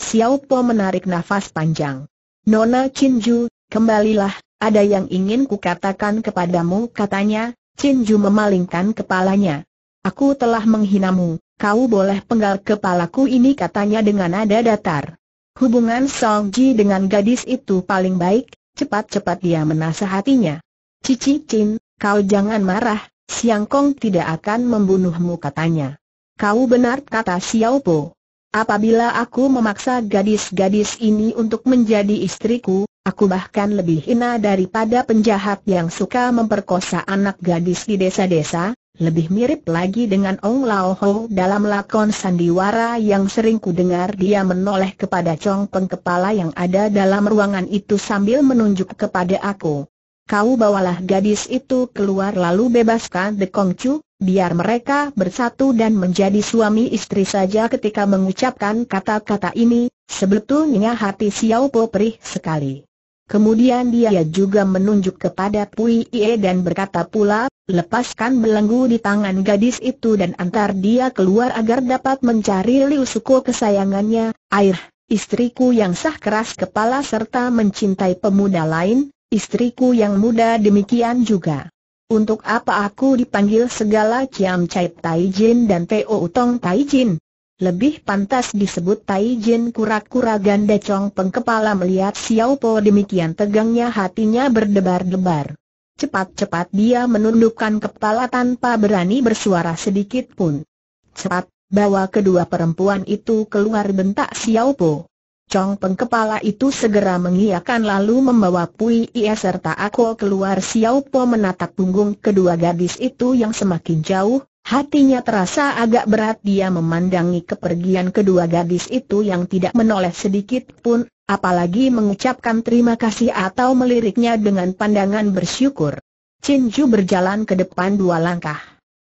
Xiao Po menarik nafas panjang. Nona Chinju, kembalilah, ada yang ingin kukatakan kepadamu katanya, Chinju memalingkan kepalanya. Aku telah menghinamu, kau boleh penggal kepalaku ini katanya dengan nada datar. Hubungan Song Ji dengan gadis itu paling baik, cepat-cepat dia menasehatinya. Cici Chin, kau jangan marah, Siang Kong tidak akan membunuhmu katanya. Kau benar kata Xiao Po. Apabila aku memaksa gadis-gadis ini untuk menjadi istriku, aku bahkan lebih hina daripada penjahat yang suka memperkosa anak gadis di desa-desa, lebih mirip lagi dengan Ong Lao Ho dalam lakon sandiwara yang sering dengar dia menoleh kepada Chong Peng kepala yang ada dalam ruangan itu sambil menunjuk kepada aku. Kau bawalah gadis itu keluar lalu bebaskan The Kong Chu, biar mereka bersatu dan menjadi suami istri saja ketika mengucapkan kata-kata ini, sebetulnya hati Xiao Po perih sekali. Kemudian dia juga menunjuk kepada Pui Ie dan berkata pula, lepaskan belenggu di tangan gadis itu dan antar dia keluar agar dapat mencari Liu Suko kesayangannya, air, istriku yang sah keras kepala serta mencintai pemuda lain, istriku yang muda demikian juga. Untuk apa aku dipanggil segala Kiam Chai Tai Jin dan P.O. utong Tai Jin? Lebih pantas disebut Tai Jin kura-kura ganda cong pengkepala melihat Xiao Po demikian tegangnya hatinya berdebar-debar. Cepat-cepat dia menundukkan kepala tanpa berani bersuara sedikit pun. Cepat, bawa kedua perempuan itu keluar bentak Xiao Po. Chong Peng kepala itu segera mengiyakan lalu membawa Pui Ie serta aku keluar Xiao Po menatap punggung kedua gadis itu yang semakin jauh, hatinya terasa agak berat dia memandangi kepergian kedua gadis itu yang tidak menoleh sedikit pun, apalagi mengucapkan terima kasih atau meliriknya dengan pandangan bersyukur. Chin Ju berjalan ke depan dua langkah.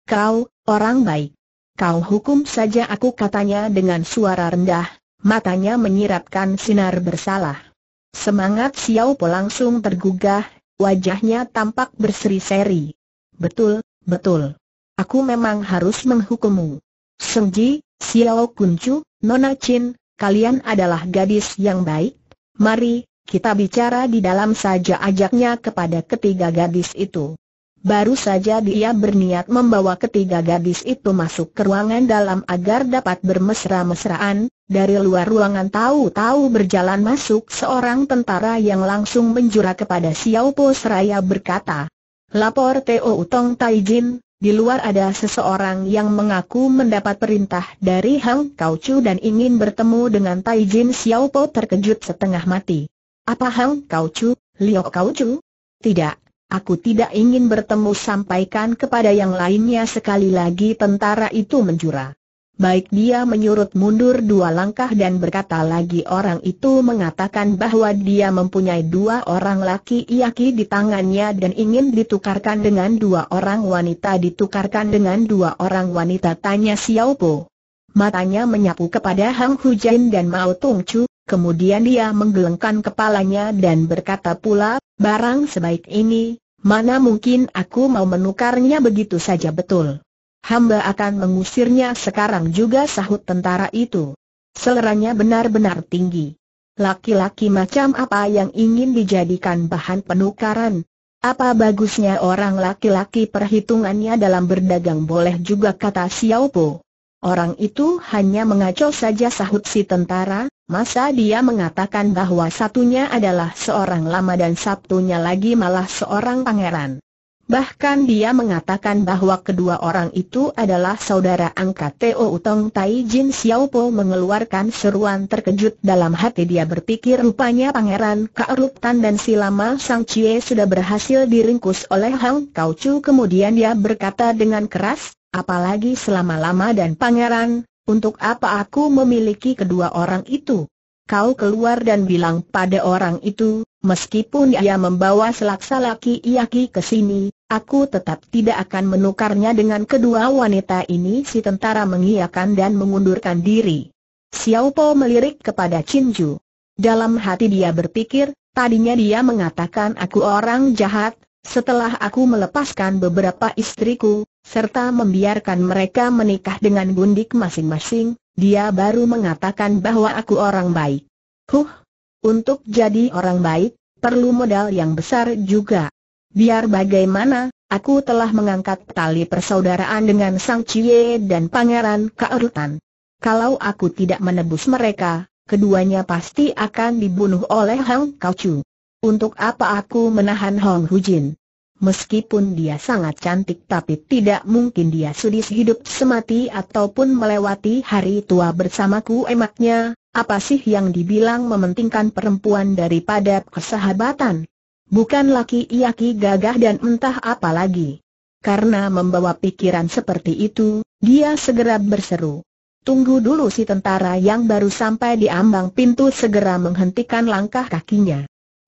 Kau, orang baik. Kau hukum saja aku katanya dengan suara rendah, matanya menyiratkan sinar bersalah. Semangat Xiao Po langsung tergugah, wajahnya tampak berseri-seri. Betul, betul. Aku memang harus menghukummu. Seng Ji, Xiao Kuncu, Nona Chin, kalian adalah gadis yang baik. Mari, kita bicara di dalam saja ajaknya kepada ketiga gadis itu. Baru saja dia berniat membawa ketiga gadis itu masuk ke ruangan dalam agar dapat bermesra-mesraan, dari luar ruangan tahu-tahu berjalan masuk seorang tentara yang langsung menjura kepada Xiao Po seraya berkata, Lapor Teo Utong Taijin, di luar ada seseorang yang mengaku mendapat perintah dari Hang Kau Chu dan ingin bertemu dengan Taijin Xiao Po terkejut setengah mati. Apa Hang Kau Liok Liu Chu? Tidak, Aku tidak ingin bertemu sampaikan kepada yang lainnya sekali lagi tentara itu menjura. Baik dia menyurut mundur dua langkah dan berkata lagi orang itu mengatakan bahwa dia mempunyai dua orang laki laki di tangannya dan ingin ditukarkan dengan dua orang wanita ditukarkan dengan dua orang wanita tanya Xiao Po. Matanya menyapu kepada Hang Jin dan Mao Tung Chu, Kemudian dia menggelengkan kepalanya dan berkata pula, barang sebaik ini, mana mungkin aku mau menukarnya begitu saja betul. Hamba akan mengusirnya sekarang juga sahut tentara itu. Seleranya benar-benar tinggi. Laki-laki macam apa yang ingin dijadikan bahan penukaran? Apa bagusnya orang laki-laki perhitungannya dalam berdagang boleh juga kata Xiaopo. Orang itu hanya mengacau saja sahut si tentara, Masa dia mengatakan bahwa satunya adalah seorang lama dan satunya lagi malah seorang pangeran. Bahkan dia mengatakan bahwa kedua orang itu adalah saudara angkat Teo Utong Tai Jin Xiao mengeluarkan seruan terkejut dalam hati dia berpikir rupanya pangeran Kak Tan dan si lama Sang Cie sudah berhasil diringkus oleh Hang Kau Chu kemudian dia berkata dengan keras, apalagi selama lama dan pangeran untuk apa aku memiliki kedua orang itu? Kau keluar dan bilang pada orang itu, meskipun ia membawa selaksa laki-laki ke sini, aku tetap tidak akan menukarnya dengan kedua wanita ini si tentara mengiyakan dan mengundurkan diri. Xiao Po melirik kepada Qin Ju. Dalam hati dia berpikir, tadinya dia mengatakan aku orang jahat, setelah aku melepaskan beberapa istriku, serta membiarkan mereka menikah dengan gundik masing-masing, dia baru mengatakan bahwa aku orang baik. Huh, untuk jadi orang baik, perlu modal yang besar juga. Biar bagaimana, aku telah mengangkat tali persaudaraan dengan Sang Cie dan Pangeran Kaurutan. Kalau aku tidak menebus mereka, keduanya pasti akan dibunuh oleh Hang Kau Chu. Untuk apa aku menahan Hong Hujin? Meskipun dia sangat cantik tapi tidak mungkin dia sudi hidup semati ataupun melewati hari tua bersamaku emaknya, apa sih yang dibilang mementingkan perempuan daripada persahabatan? Bukan laki laki gagah dan entah apa lagi. Karena membawa pikiran seperti itu, dia segera berseru. Tunggu dulu si tentara yang baru sampai di ambang pintu segera menghentikan langkah kakinya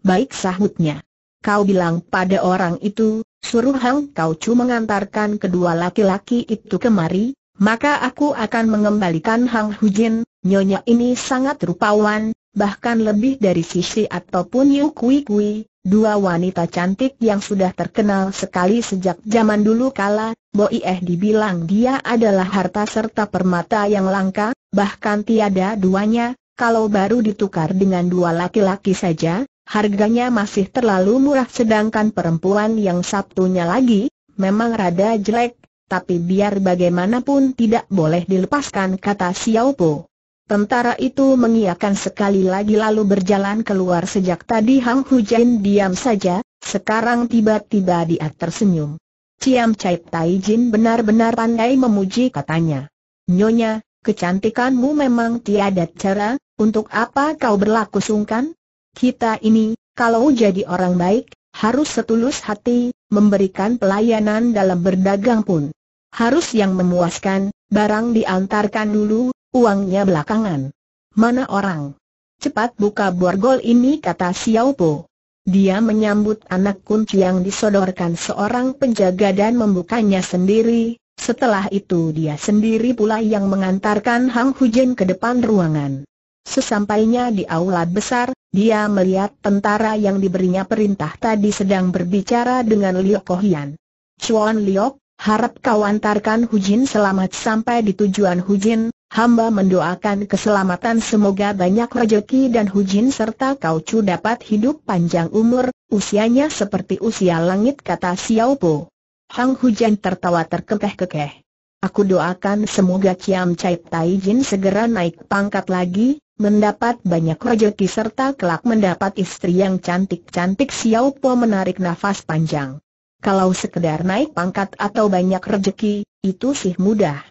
baik sahutnya. Kau bilang pada orang itu, suruh Hang Kau Chu mengantarkan kedua laki-laki itu kemari, maka aku akan mengembalikan Hang Hu Jin. nyonya ini sangat rupawan, bahkan lebih dari Sisi ataupun Yu Kui Kui, dua wanita cantik yang sudah terkenal sekali sejak zaman dulu kala, Boi Eh dibilang dia adalah harta serta permata yang langka, bahkan tiada duanya, kalau baru ditukar dengan dua laki-laki saja, Harganya masih terlalu murah sedangkan perempuan yang sabtunya lagi, memang rada jelek, tapi biar bagaimanapun tidak boleh dilepaskan kata Xiao Po. Tentara itu mengiakan sekali lagi lalu berjalan keluar sejak tadi Hang Hujan diam saja, sekarang tiba-tiba dia tersenyum. Ciam Chai Tai Jin benar-benar pandai memuji katanya. Nyonya, kecantikanmu memang tiada cara, untuk apa kau berlaku sungkan? Kita ini, kalau jadi orang baik, harus setulus hati, memberikan pelayanan dalam berdagang pun. Harus yang memuaskan, barang diantarkan dulu, uangnya belakangan. Mana orang? Cepat buka borgol ini kata Xiao Po. Dia menyambut anak kunci yang disodorkan seorang penjaga dan membukanya sendiri, setelah itu dia sendiri pula yang mengantarkan Hang Hujin ke depan ruangan. Sesampainya di aula besar, dia melihat tentara yang diberinya perintah tadi sedang berbicara dengan Liu Kohian. Chuan Liok, harap kau antarkan Hujin selamat sampai di tujuan Hujin, hamba mendoakan keselamatan semoga banyak rejeki dan Hujin serta kau cu dapat hidup panjang umur, usianya seperti usia langit kata Xiao Po. Hang Hujan tertawa terkekeh-kekeh. Aku doakan semoga Kiam Chai Tai Jin segera naik pangkat lagi, mendapat banyak rejeki serta kelak mendapat istri yang cantik-cantik Xiao Po menarik nafas panjang. Kalau sekedar naik pangkat atau banyak rejeki, itu sih mudah.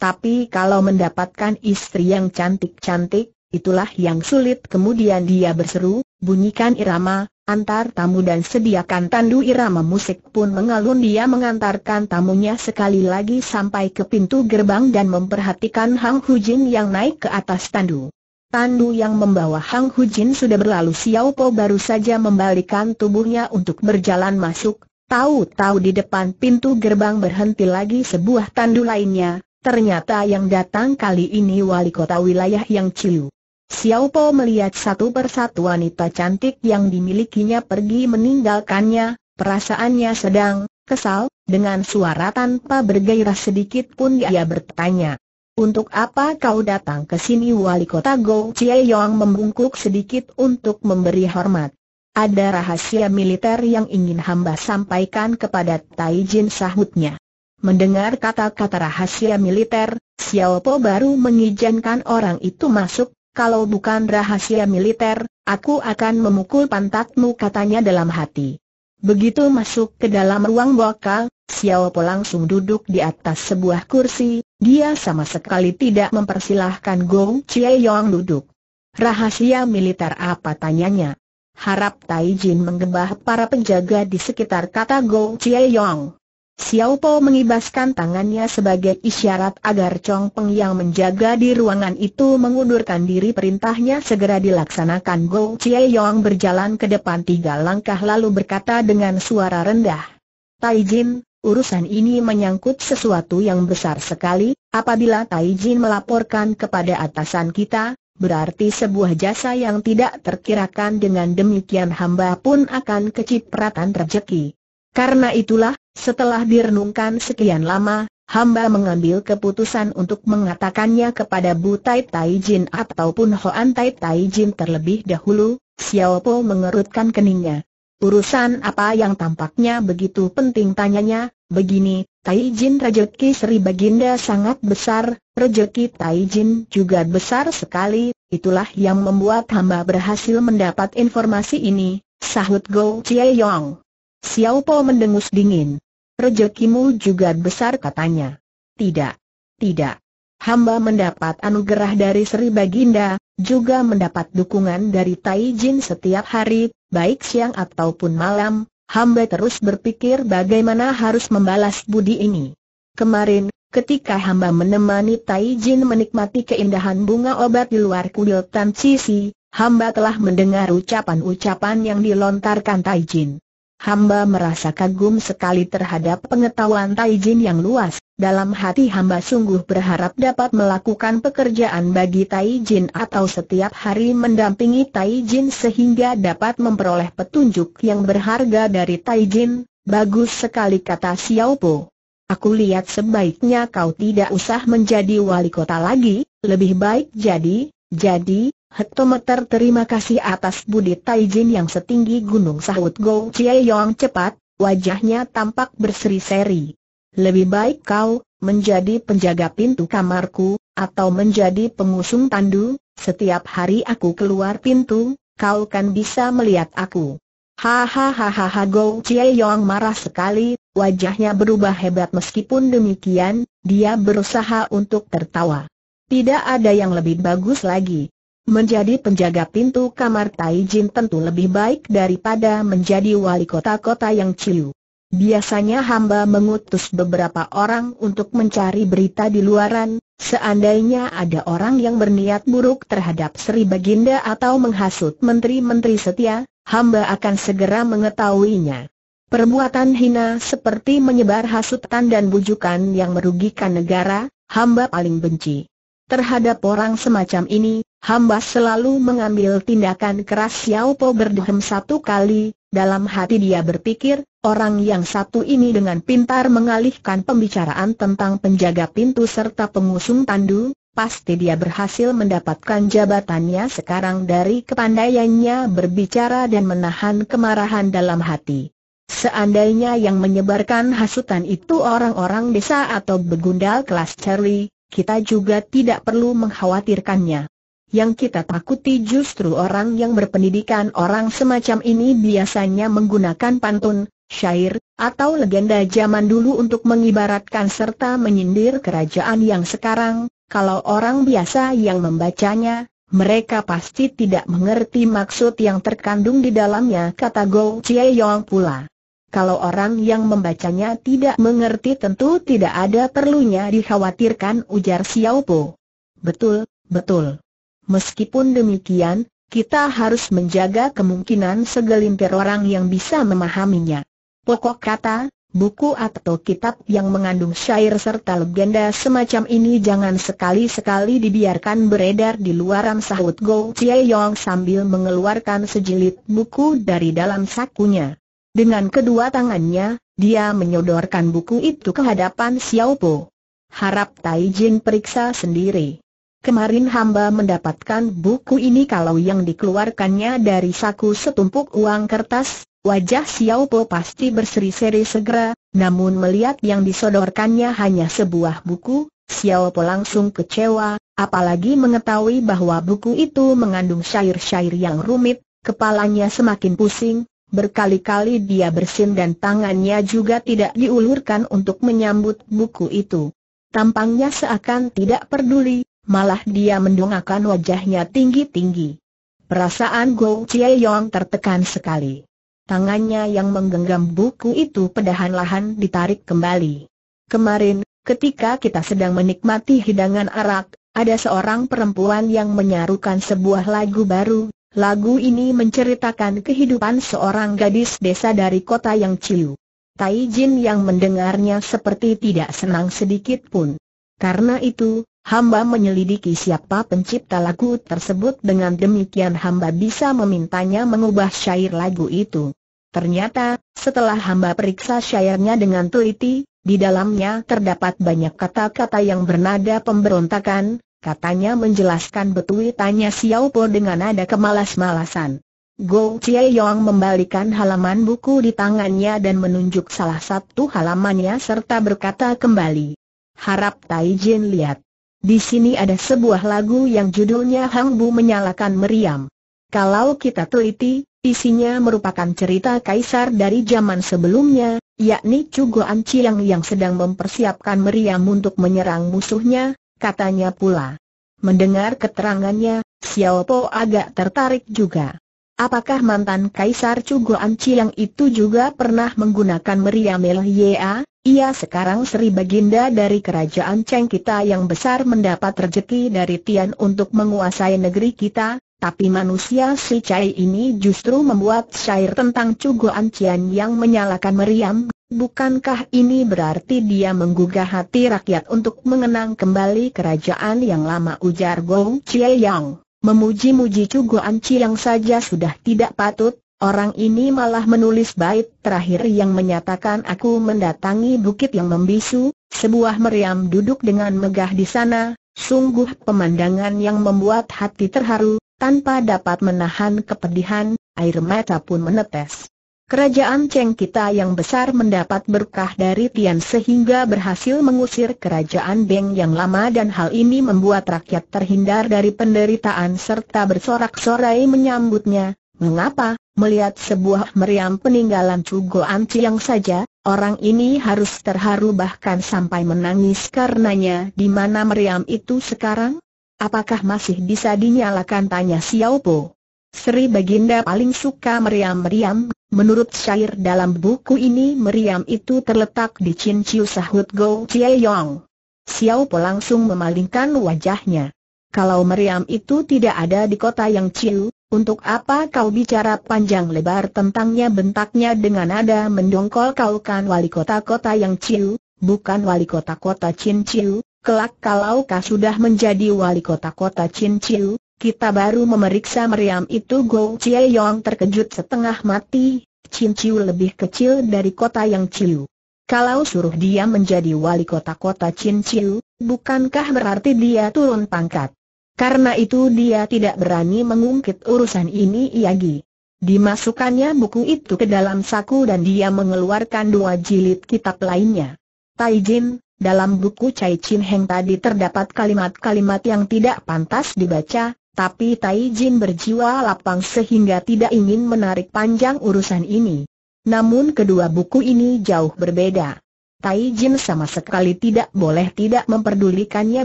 Tapi kalau mendapatkan istri yang cantik-cantik, itulah yang sulit Kemudian dia berseru, bunyikan irama, antar tamu dan sediakan tandu irama musik pun mengalun dia mengantarkan tamunya sekali lagi sampai ke pintu gerbang dan memperhatikan Hang Hujin yang naik ke atas tandu. Tandu yang membawa Hang Hujin sudah berlalu Xiao Po baru saja membalikan tubuhnya untuk berjalan masuk, tahu-tahu di depan pintu gerbang berhenti lagi sebuah tandu lainnya, ternyata yang datang kali ini wali kota wilayah yang Ciu. Xiao Po melihat satu persatu wanita cantik yang dimilikinya pergi meninggalkannya, perasaannya sedang kesal, dengan suara tanpa bergairah sedikit pun dia bertanya. Untuk apa kau datang ke sini wali kota Go Yong membungkuk sedikit untuk memberi hormat. Ada rahasia militer yang ingin hamba sampaikan kepada Tai Jin sahutnya. Mendengar kata-kata rahasia militer, Xiao Po baru mengizinkan orang itu masuk, kalau bukan rahasia militer, aku akan memukul pantatmu katanya dalam hati. Begitu masuk ke dalam ruang bokal, Xiao Po langsung duduk di atas sebuah kursi, dia sama sekali tidak mempersilahkan Gong Chie Yong duduk. Rahasia militer apa tanyanya? Harap Tai Jin menggembah para penjaga di sekitar kata Gong Chie Yong. Xiao Po mengibaskan tangannya sebagai isyarat agar Chong Peng yang menjaga di ruangan itu mengundurkan diri perintahnya segera dilaksanakan Go Chie Yong berjalan ke depan tiga langkah lalu berkata dengan suara rendah Tai Jin, urusan ini menyangkut sesuatu yang besar sekali, apabila Tai Jin melaporkan kepada atasan kita, berarti sebuah jasa yang tidak terkirakan dengan demikian hamba pun akan kecipratan rezeki. Karena itulah, setelah direnungkan sekian lama, hamba mengambil keputusan untuk mengatakannya kepada Bu Tai Tai Jin ataupun Hoan Tai Tai Jin terlebih dahulu, Xiao Po mengerutkan keningnya. Urusan apa yang tampaknya begitu penting tanyanya, begini, Tai Jin rejeki Sri Baginda sangat besar, rejeki Tai Jin juga besar sekali, itulah yang membuat hamba berhasil mendapat informasi ini, sahut Go Chie Yong. Xiao Po mendengus dingin. Rejekimu juga besar katanya. Tidak. Tidak. Hamba mendapat anugerah dari Sri Baginda, juga mendapat dukungan dari Tai Jin setiap hari, baik siang ataupun malam, hamba terus berpikir bagaimana harus membalas budi ini. Kemarin, ketika hamba menemani Tai Jin menikmati keindahan bunga obat di luar kuil Tan Cici, hamba telah mendengar ucapan-ucapan yang dilontarkan Tai Jin. Hamba merasa kagum sekali terhadap pengetahuan Taijin yang luas. Dalam hati hamba sungguh berharap dapat melakukan pekerjaan bagi Taijin atau setiap hari mendampingi Taijin sehingga dapat memperoleh petunjuk yang berharga dari Taijin. Bagus sekali kata Xiao Po. Aku lihat sebaiknya kau tidak usah menjadi wali kota lagi, lebih baik jadi, jadi, Hektometer terima kasih atas budi Taijin yang setinggi gunung sahut Go Chie Yong cepat, wajahnya tampak berseri-seri. Lebih baik kau, menjadi penjaga pintu kamarku, atau menjadi pengusung tandu, setiap hari aku keluar pintu, kau kan bisa melihat aku. Hahaha Go Chie Yong marah sekali, wajahnya berubah hebat meskipun demikian, dia berusaha untuk tertawa. Tidak ada yang lebih bagus lagi, Menjadi penjaga pintu kamar Taijin tentu lebih baik daripada menjadi wali kota-kota yang ciu. Biasanya hamba mengutus beberapa orang untuk mencari berita di luaran, seandainya ada orang yang berniat buruk terhadap Sri Baginda atau menghasut menteri-menteri setia, hamba akan segera mengetahuinya. Perbuatan hina seperti menyebar hasutan dan bujukan yang merugikan negara, hamba paling benci. Terhadap orang semacam ini, hamba selalu mengambil tindakan keras Xiao Po berdehem satu kali, dalam hati dia berpikir, orang yang satu ini dengan pintar mengalihkan pembicaraan tentang penjaga pintu serta pengusung tandu, pasti dia berhasil mendapatkan jabatannya sekarang dari kepandaiannya berbicara dan menahan kemarahan dalam hati. Seandainya yang menyebarkan hasutan itu orang-orang desa atau begundal kelas Charlie, kita juga tidak perlu mengkhawatirkannya. Yang kita takuti justru orang yang berpendidikan orang semacam ini biasanya menggunakan pantun, syair, atau legenda zaman dulu untuk mengibaratkan serta menyindir kerajaan yang sekarang, kalau orang biasa yang membacanya, mereka pasti tidak mengerti maksud yang terkandung di dalamnya kata Go Chieyong pula. Kalau orang yang membacanya tidak mengerti tentu tidak ada perlunya dikhawatirkan ujar Xiao Po. Betul, betul. Meskipun demikian, kita harus menjaga kemungkinan segelintir orang yang bisa memahaminya. Pokok kata, buku atau kitab yang mengandung syair serta legenda semacam ini jangan sekali-sekali dibiarkan beredar di luaran sahut Go Chieyong Yong sambil mengeluarkan sejilid buku dari dalam sakunya. Dengan kedua tangannya, dia menyodorkan buku itu ke hadapan Xiao Po. Harap Tai Jin periksa sendiri. Kemarin hamba mendapatkan buku ini kalau yang dikeluarkannya dari saku setumpuk uang kertas, wajah Xiao Po pasti berseri-seri segera, namun melihat yang disodorkannya hanya sebuah buku, Xiao Po langsung kecewa, apalagi mengetahui bahwa buku itu mengandung syair-syair yang rumit, kepalanya semakin pusing, Berkali-kali dia bersin dan tangannya juga tidak diulurkan untuk menyambut buku itu. Tampangnya seakan tidak peduli, malah dia mendongakkan wajahnya tinggi-tinggi. Perasaan Go Chie Yong tertekan sekali. Tangannya yang menggenggam buku itu pedahan-lahan ditarik kembali. Kemarin, ketika kita sedang menikmati hidangan arak, ada seorang perempuan yang menyarukan sebuah lagu baru, Lagu ini menceritakan kehidupan seorang gadis desa dari kota yang ciu. Tai Jin yang mendengarnya seperti tidak senang sedikit pun. Karena itu, hamba menyelidiki siapa pencipta lagu tersebut dengan demikian hamba bisa memintanya mengubah syair lagu itu. Ternyata, setelah hamba periksa syairnya dengan teliti, di dalamnya terdapat banyak kata-kata yang bernada pemberontakan, katanya menjelaskan betul. tanya Xiao Po dengan nada kemalas-malasan. Go Chie Yong membalikan halaman buku di tangannya dan menunjuk salah satu halamannya serta berkata kembali. Harap Tai Jin lihat. Di sini ada sebuah lagu yang judulnya Hang Bu menyalakan meriam. Kalau kita teliti, isinya merupakan cerita kaisar dari zaman sebelumnya, yakni Chu Goan yang sedang mempersiapkan meriam untuk menyerang musuhnya, katanya pula. Mendengar keterangannya, Xiao Po agak tertarik juga. Apakah mantan Kaisar Cuguan yang itu juga pernah menggunakan meriam Yea? Ia sekarang Sri Baginda dari kerajaan Cheng kita yang besar mendapat rezeki dari Tian untuk menguasai negeri kita, tapi manusia si Cai ini justru membuat syair tentang Cuguan Cian yang menyalakan meriam, Bukankah ini berarti dia menggugah hati rakyat untuk mengenang kembali kerajaan yang lama ujar Gong Chie Yang? Memuji-muji Anci yang saja sudah tidak patut, orang ini malah menulis bait terakhir yang menyatakan aku mendatangi bukit yang membisu, sebuah meriam duduk dengan megah di sana, sungguh pemandangan yang membuat hati terharu, tanpa dapat menahan kepedihan, air mata pun menetes. Kerajaan Cheng kita yang besar mendapat berkah dari Tian sehingga berhasil mengusir kerajaan Beng yang lama dan hal ini membuat rakyat terhindar dari penderitaan serta bersorak-sorai menyambutnya. Mengapa? Melihat sebuah meriam peninggalan Cugo Anci yang saja, orang ini harus terharu bahkan sampai menangis karenanya di mana meriam itu sekarang? Apakah masih bisa dinyalakan tanya Xiao Po? Sri Baginda paling suka meriam-meriam, menurut syair dalam buku ini meriam itu terletak di Chin Chiu sahut Go Chie Yong. Xiao Po langsung memalingkan wajahnya. Kalau meriam itu tidak ada di kota yang Chiu, untuk apa kau bicara panjang lebar tentangnya bentaknya dengan nada mendongkol kau kan wali kota kota yang Chiu, bukan wali kota kota Chin Chiu, kelak kalau kau sudah menjadi wali kota kota Chin Chiu, kita baru memeriksa meriam itu Go Chie Yong terkejut setengah mati, Chin Chiu lebih kecil dari kota yang Chiu. Kalau suruh dia menjadi wali kota-kota Chin Chiu, bukankah berarti dia turun pangkat? Karena itu dia tidak berani mengungkit urusan ini Iagi. Dimasukkannya buku itu ke dalam saku dan dia mengeluarkan dua jilid kitab lainnya. Tai Jin, dalam buku Cai Chin Heng tadi terdapat kalimat-kalimat yang tidak pantas dibaca, tapi Tai Jin berjiwa lapang sehingga tidak ingin menarik panjang urusan ini. Namun kedua buku ini jauh berbeda. Tai Jin sama sekali tidak boleh tidak memperdulikannya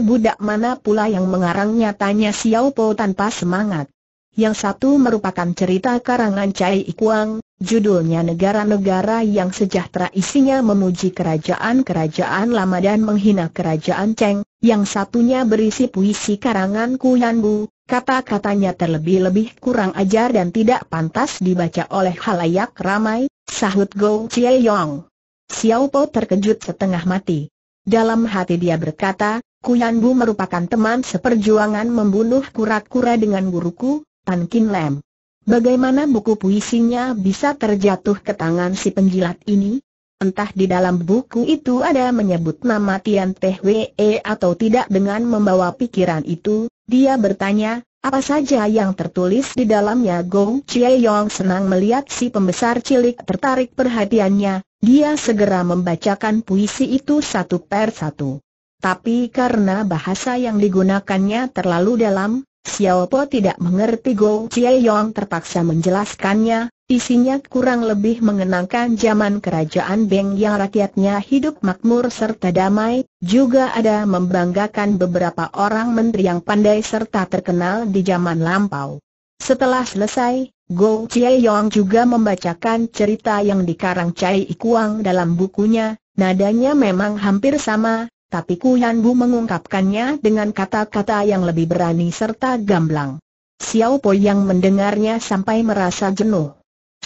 budak mana pula yang mengarangnya tanya Xiao Po tanpa semangat. Yang satu merupakan cerita karangan Cai Ikuang, judulnya Negara-Negara yang Sejahtera isinya memuji kerajaan-kerajaan lama dan menghina kerajaan Cheng, yang satunya berisi puisi karangan Kuyan Bu, Kata-katanya terlebih-lebih kurang ajar dan tidak pantas dibaca oleh halayak ramai, sahut Go Chie Yong. Xiao Po terkejut setengah mati. Dalam hati dia berkata, Yan Bu merupakan teman seperjuangan membunuh kura-kura dengan guruku, Tan Kin Lam. Bagaimana buku puisinya bisa terjatuh ke tangan si penjilat ini? Entah di dalam buku itu ada menyebut nama Tian Teh Wee atau tidak dengan membawa pikiran itu, dia bertanya, apa saja yang tertulis di dalamnya Gong Chie Yong senang melihat si pembesar cilik tertarik perhatiannya, dia segera membacakan puisi itu satu per satu. Tapi karena bahasa yang digunakannya terlalu dalam, Xiao Po tidak mengerti Gong Chie Yong terpaksa menjelaskannya, Isinya kurang lebih mengenangkan zaman kerajaan Beng yang rakyatnya hidup makmur serta damai, juga ada membanggakan beberapa orang menteri yang pandai serta terkenal di zaman lampau. Setelah selesai, Go Chie Yong juga membacakan cerita yang dikarang Chai Ikuang dalam bukunya, nadanya memang hampir sama, tapi Yan Bu mengungkapkannya dengan kata-kata yang lebih berani serta gamblang. Xiao Po yang mendengarnya sampai merasa jenuh.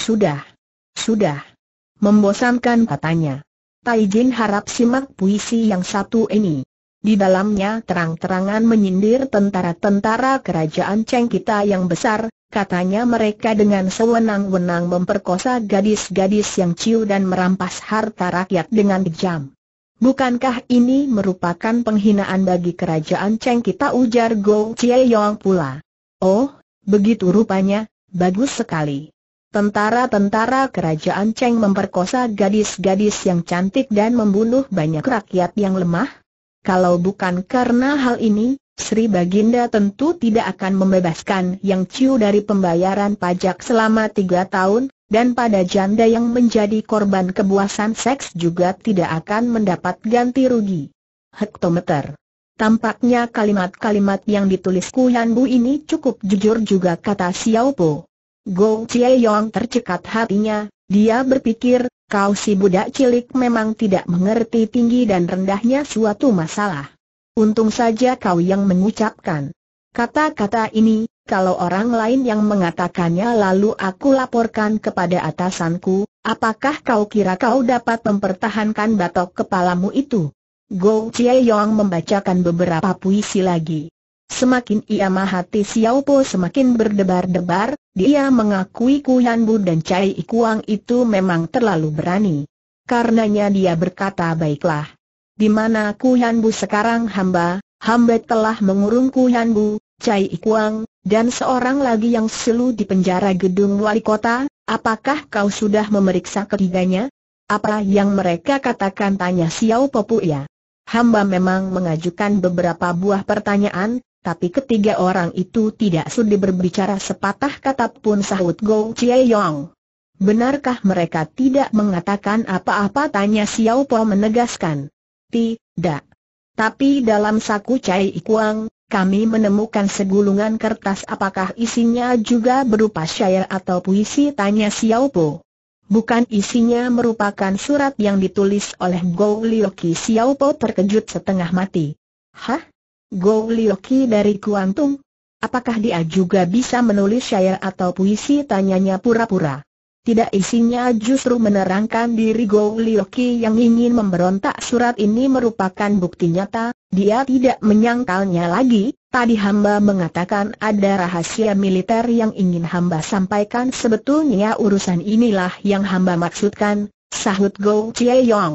Sudah. Sudah. Membosankan katanya. Tai harap simak puisi yang satu ini. Di dalamnya terang-terangan menyindir tentara-tentara kerajaan Cheng kita yang besar, katanya mereka dengan sewenang-wenang memperkosa gadis-gadis yang ciu dan merampas harta rakyat dengan kejam. Bukankah ini merupakan penghinaan bagi kerajaan Cheng kita ujar Go Chieyong pula? Oh, begitu rupanya, bagus sekali. Tentara-tentara kerajaan Cheng memperkosa gadis-gadis yang cantik dan membunuh banyak rakyat yang lemah? Kalau bukan karena hal ini, Sri Baginda tentu tidak akan membebaskan Yang Ciu dari pembayaran pajak selama tiga tahun, dan pada janda yang menjadi korban kebuasan seks juga tidak akan mendapat ganti rugi. Hektometer Tampaknya kalimat-kalimat yang ditulis Kuyan Bu ini cukup jujur juga kata Xiao Po. Go Chie Yong tercekat hatinya, dia berpikir, kau si budak cilik memang tidak mengerti tinggi dan rendahnya suatu masalah. Untung saja kau yang mengucapkan kata-kata ini, kalau orang lain yang mengatakannya lalu aku laporkan kepada atasanku, apakah kau kira kau dapat mempertahankan batok kepalamu itu? Go Chie Yong membacakan beberapa puisi lagi. Semakin ia mahati Xiao Po semakin berdebar-debar, dia mengakui Yan Bu dan Cai Ikuang itu memang terlalu berani. Karenanya dia berkata baiklah. Di mana Yan Bu sekarang hamba, hamba telah mengurung Yan Bu, Cai Ikuang, dan seorang lagi yang selu di penjara gedung wali kota, apakah kau sudah memeriksa ketiganya? Apa yang mereka katakan tanya Xiao Pu ya? Hamba memang mengajukan beberapa buah pertanyaan, tapi ketiga orang itu tidak sudi berbicara sepatah kata pun sahut Go Chie Yong. Benarkah mereka tidak mengatakan apa-apa tanya Xiao Po menegaskan. Tidak. Tapi dalam saku Cai Ikuang, kami menemukan segulungan kertas apakah isinya juga berupa syair atau puisi tanya Xiao Po. Bukan isinya merupakan surat yang ditulis oleh Gou Liu Xiao Po terkejut setengah mati. Hah? Go Lioki dari Kuantung? Apakah dia juga bisa menulis syair atau puisi? Tanyanya pura-pura. Tidak isinya justru menerangkan diri Go Lioki yang ingin memberontak surat ini merupakan bukti nyata, dia tidak menyangkalnya lagi, tadi hamba mengatakan ada rahasia militer yang ingin hamba sampaikan sebetulnya urusan inilah yang hamba maksudkan, sahut Go Chieyong. Yong.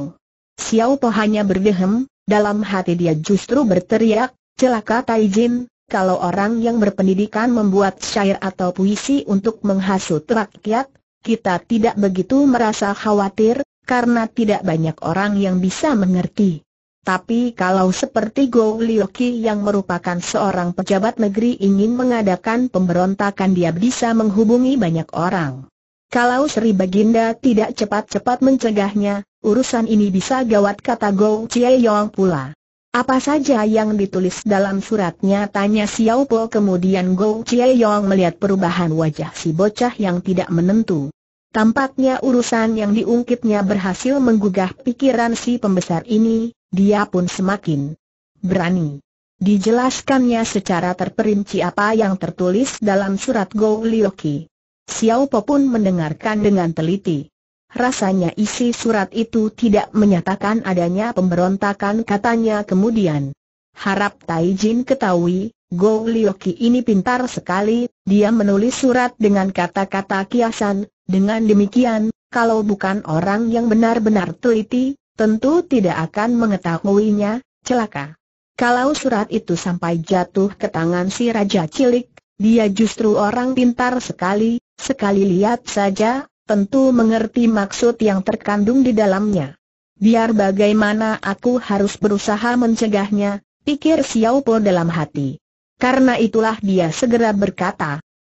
Xiao Po hanya berdehem, dalam hati dia justru berteriak, Celaka Taijin, kalau orang yang berpendidikan membuat syair atau puisi untuk menghasut rakyat, kita tidak begitu merasa khawatir, karena tidak banyak orang yang bisa mengerti. Tapi kalau seperti Go Lioki yang merupakan seorang pejabat negeri ingin mengadakan pemberontakan dia bisa menghubungi banyak orang. Kalau Sri Baginda tidak cepat-cepat mencegahnya, urusan ini bisa gawat kata Go Chieyong pula. Apa saja yang ditulis dalam suratnya tanya Xiao Po kemudian Go Chie Yong melihat perubahan wajah si bocah yang tidak menentu. Tampaknya urusan yang diungkitnya berhasil menggugah pikiran si pembesar ini, dia pun semakin berani. Dijelaskannya secara terperinci apa yang tertulis dalam surat Go Lioki. Xiao Po pun mendengarkan dengan teliti. Rasanya isi surat itu tidak menyatakan adanya pemberontakan katanya kemudian. Harap Taijin ketahui, Go Lioki ini pintar sekali, dia menulis surat dengan kata-kata kiasan, dengan demikian, kalau bukan orang yang benar-benar teliti, tentu tidak akan mengetahuinya, celaka. Kalau surat itu sampai jatuh ke tangan si Raja Cilik, dia justru orang pintar sekali, sekali lihat saja, tentu mengerti maksud yang terkandung di dalamnya. Biar bagaimana aku harus berusaha mencegahnya, pikir Xiao Po dalam hati. Karena itulah dia segera berkata,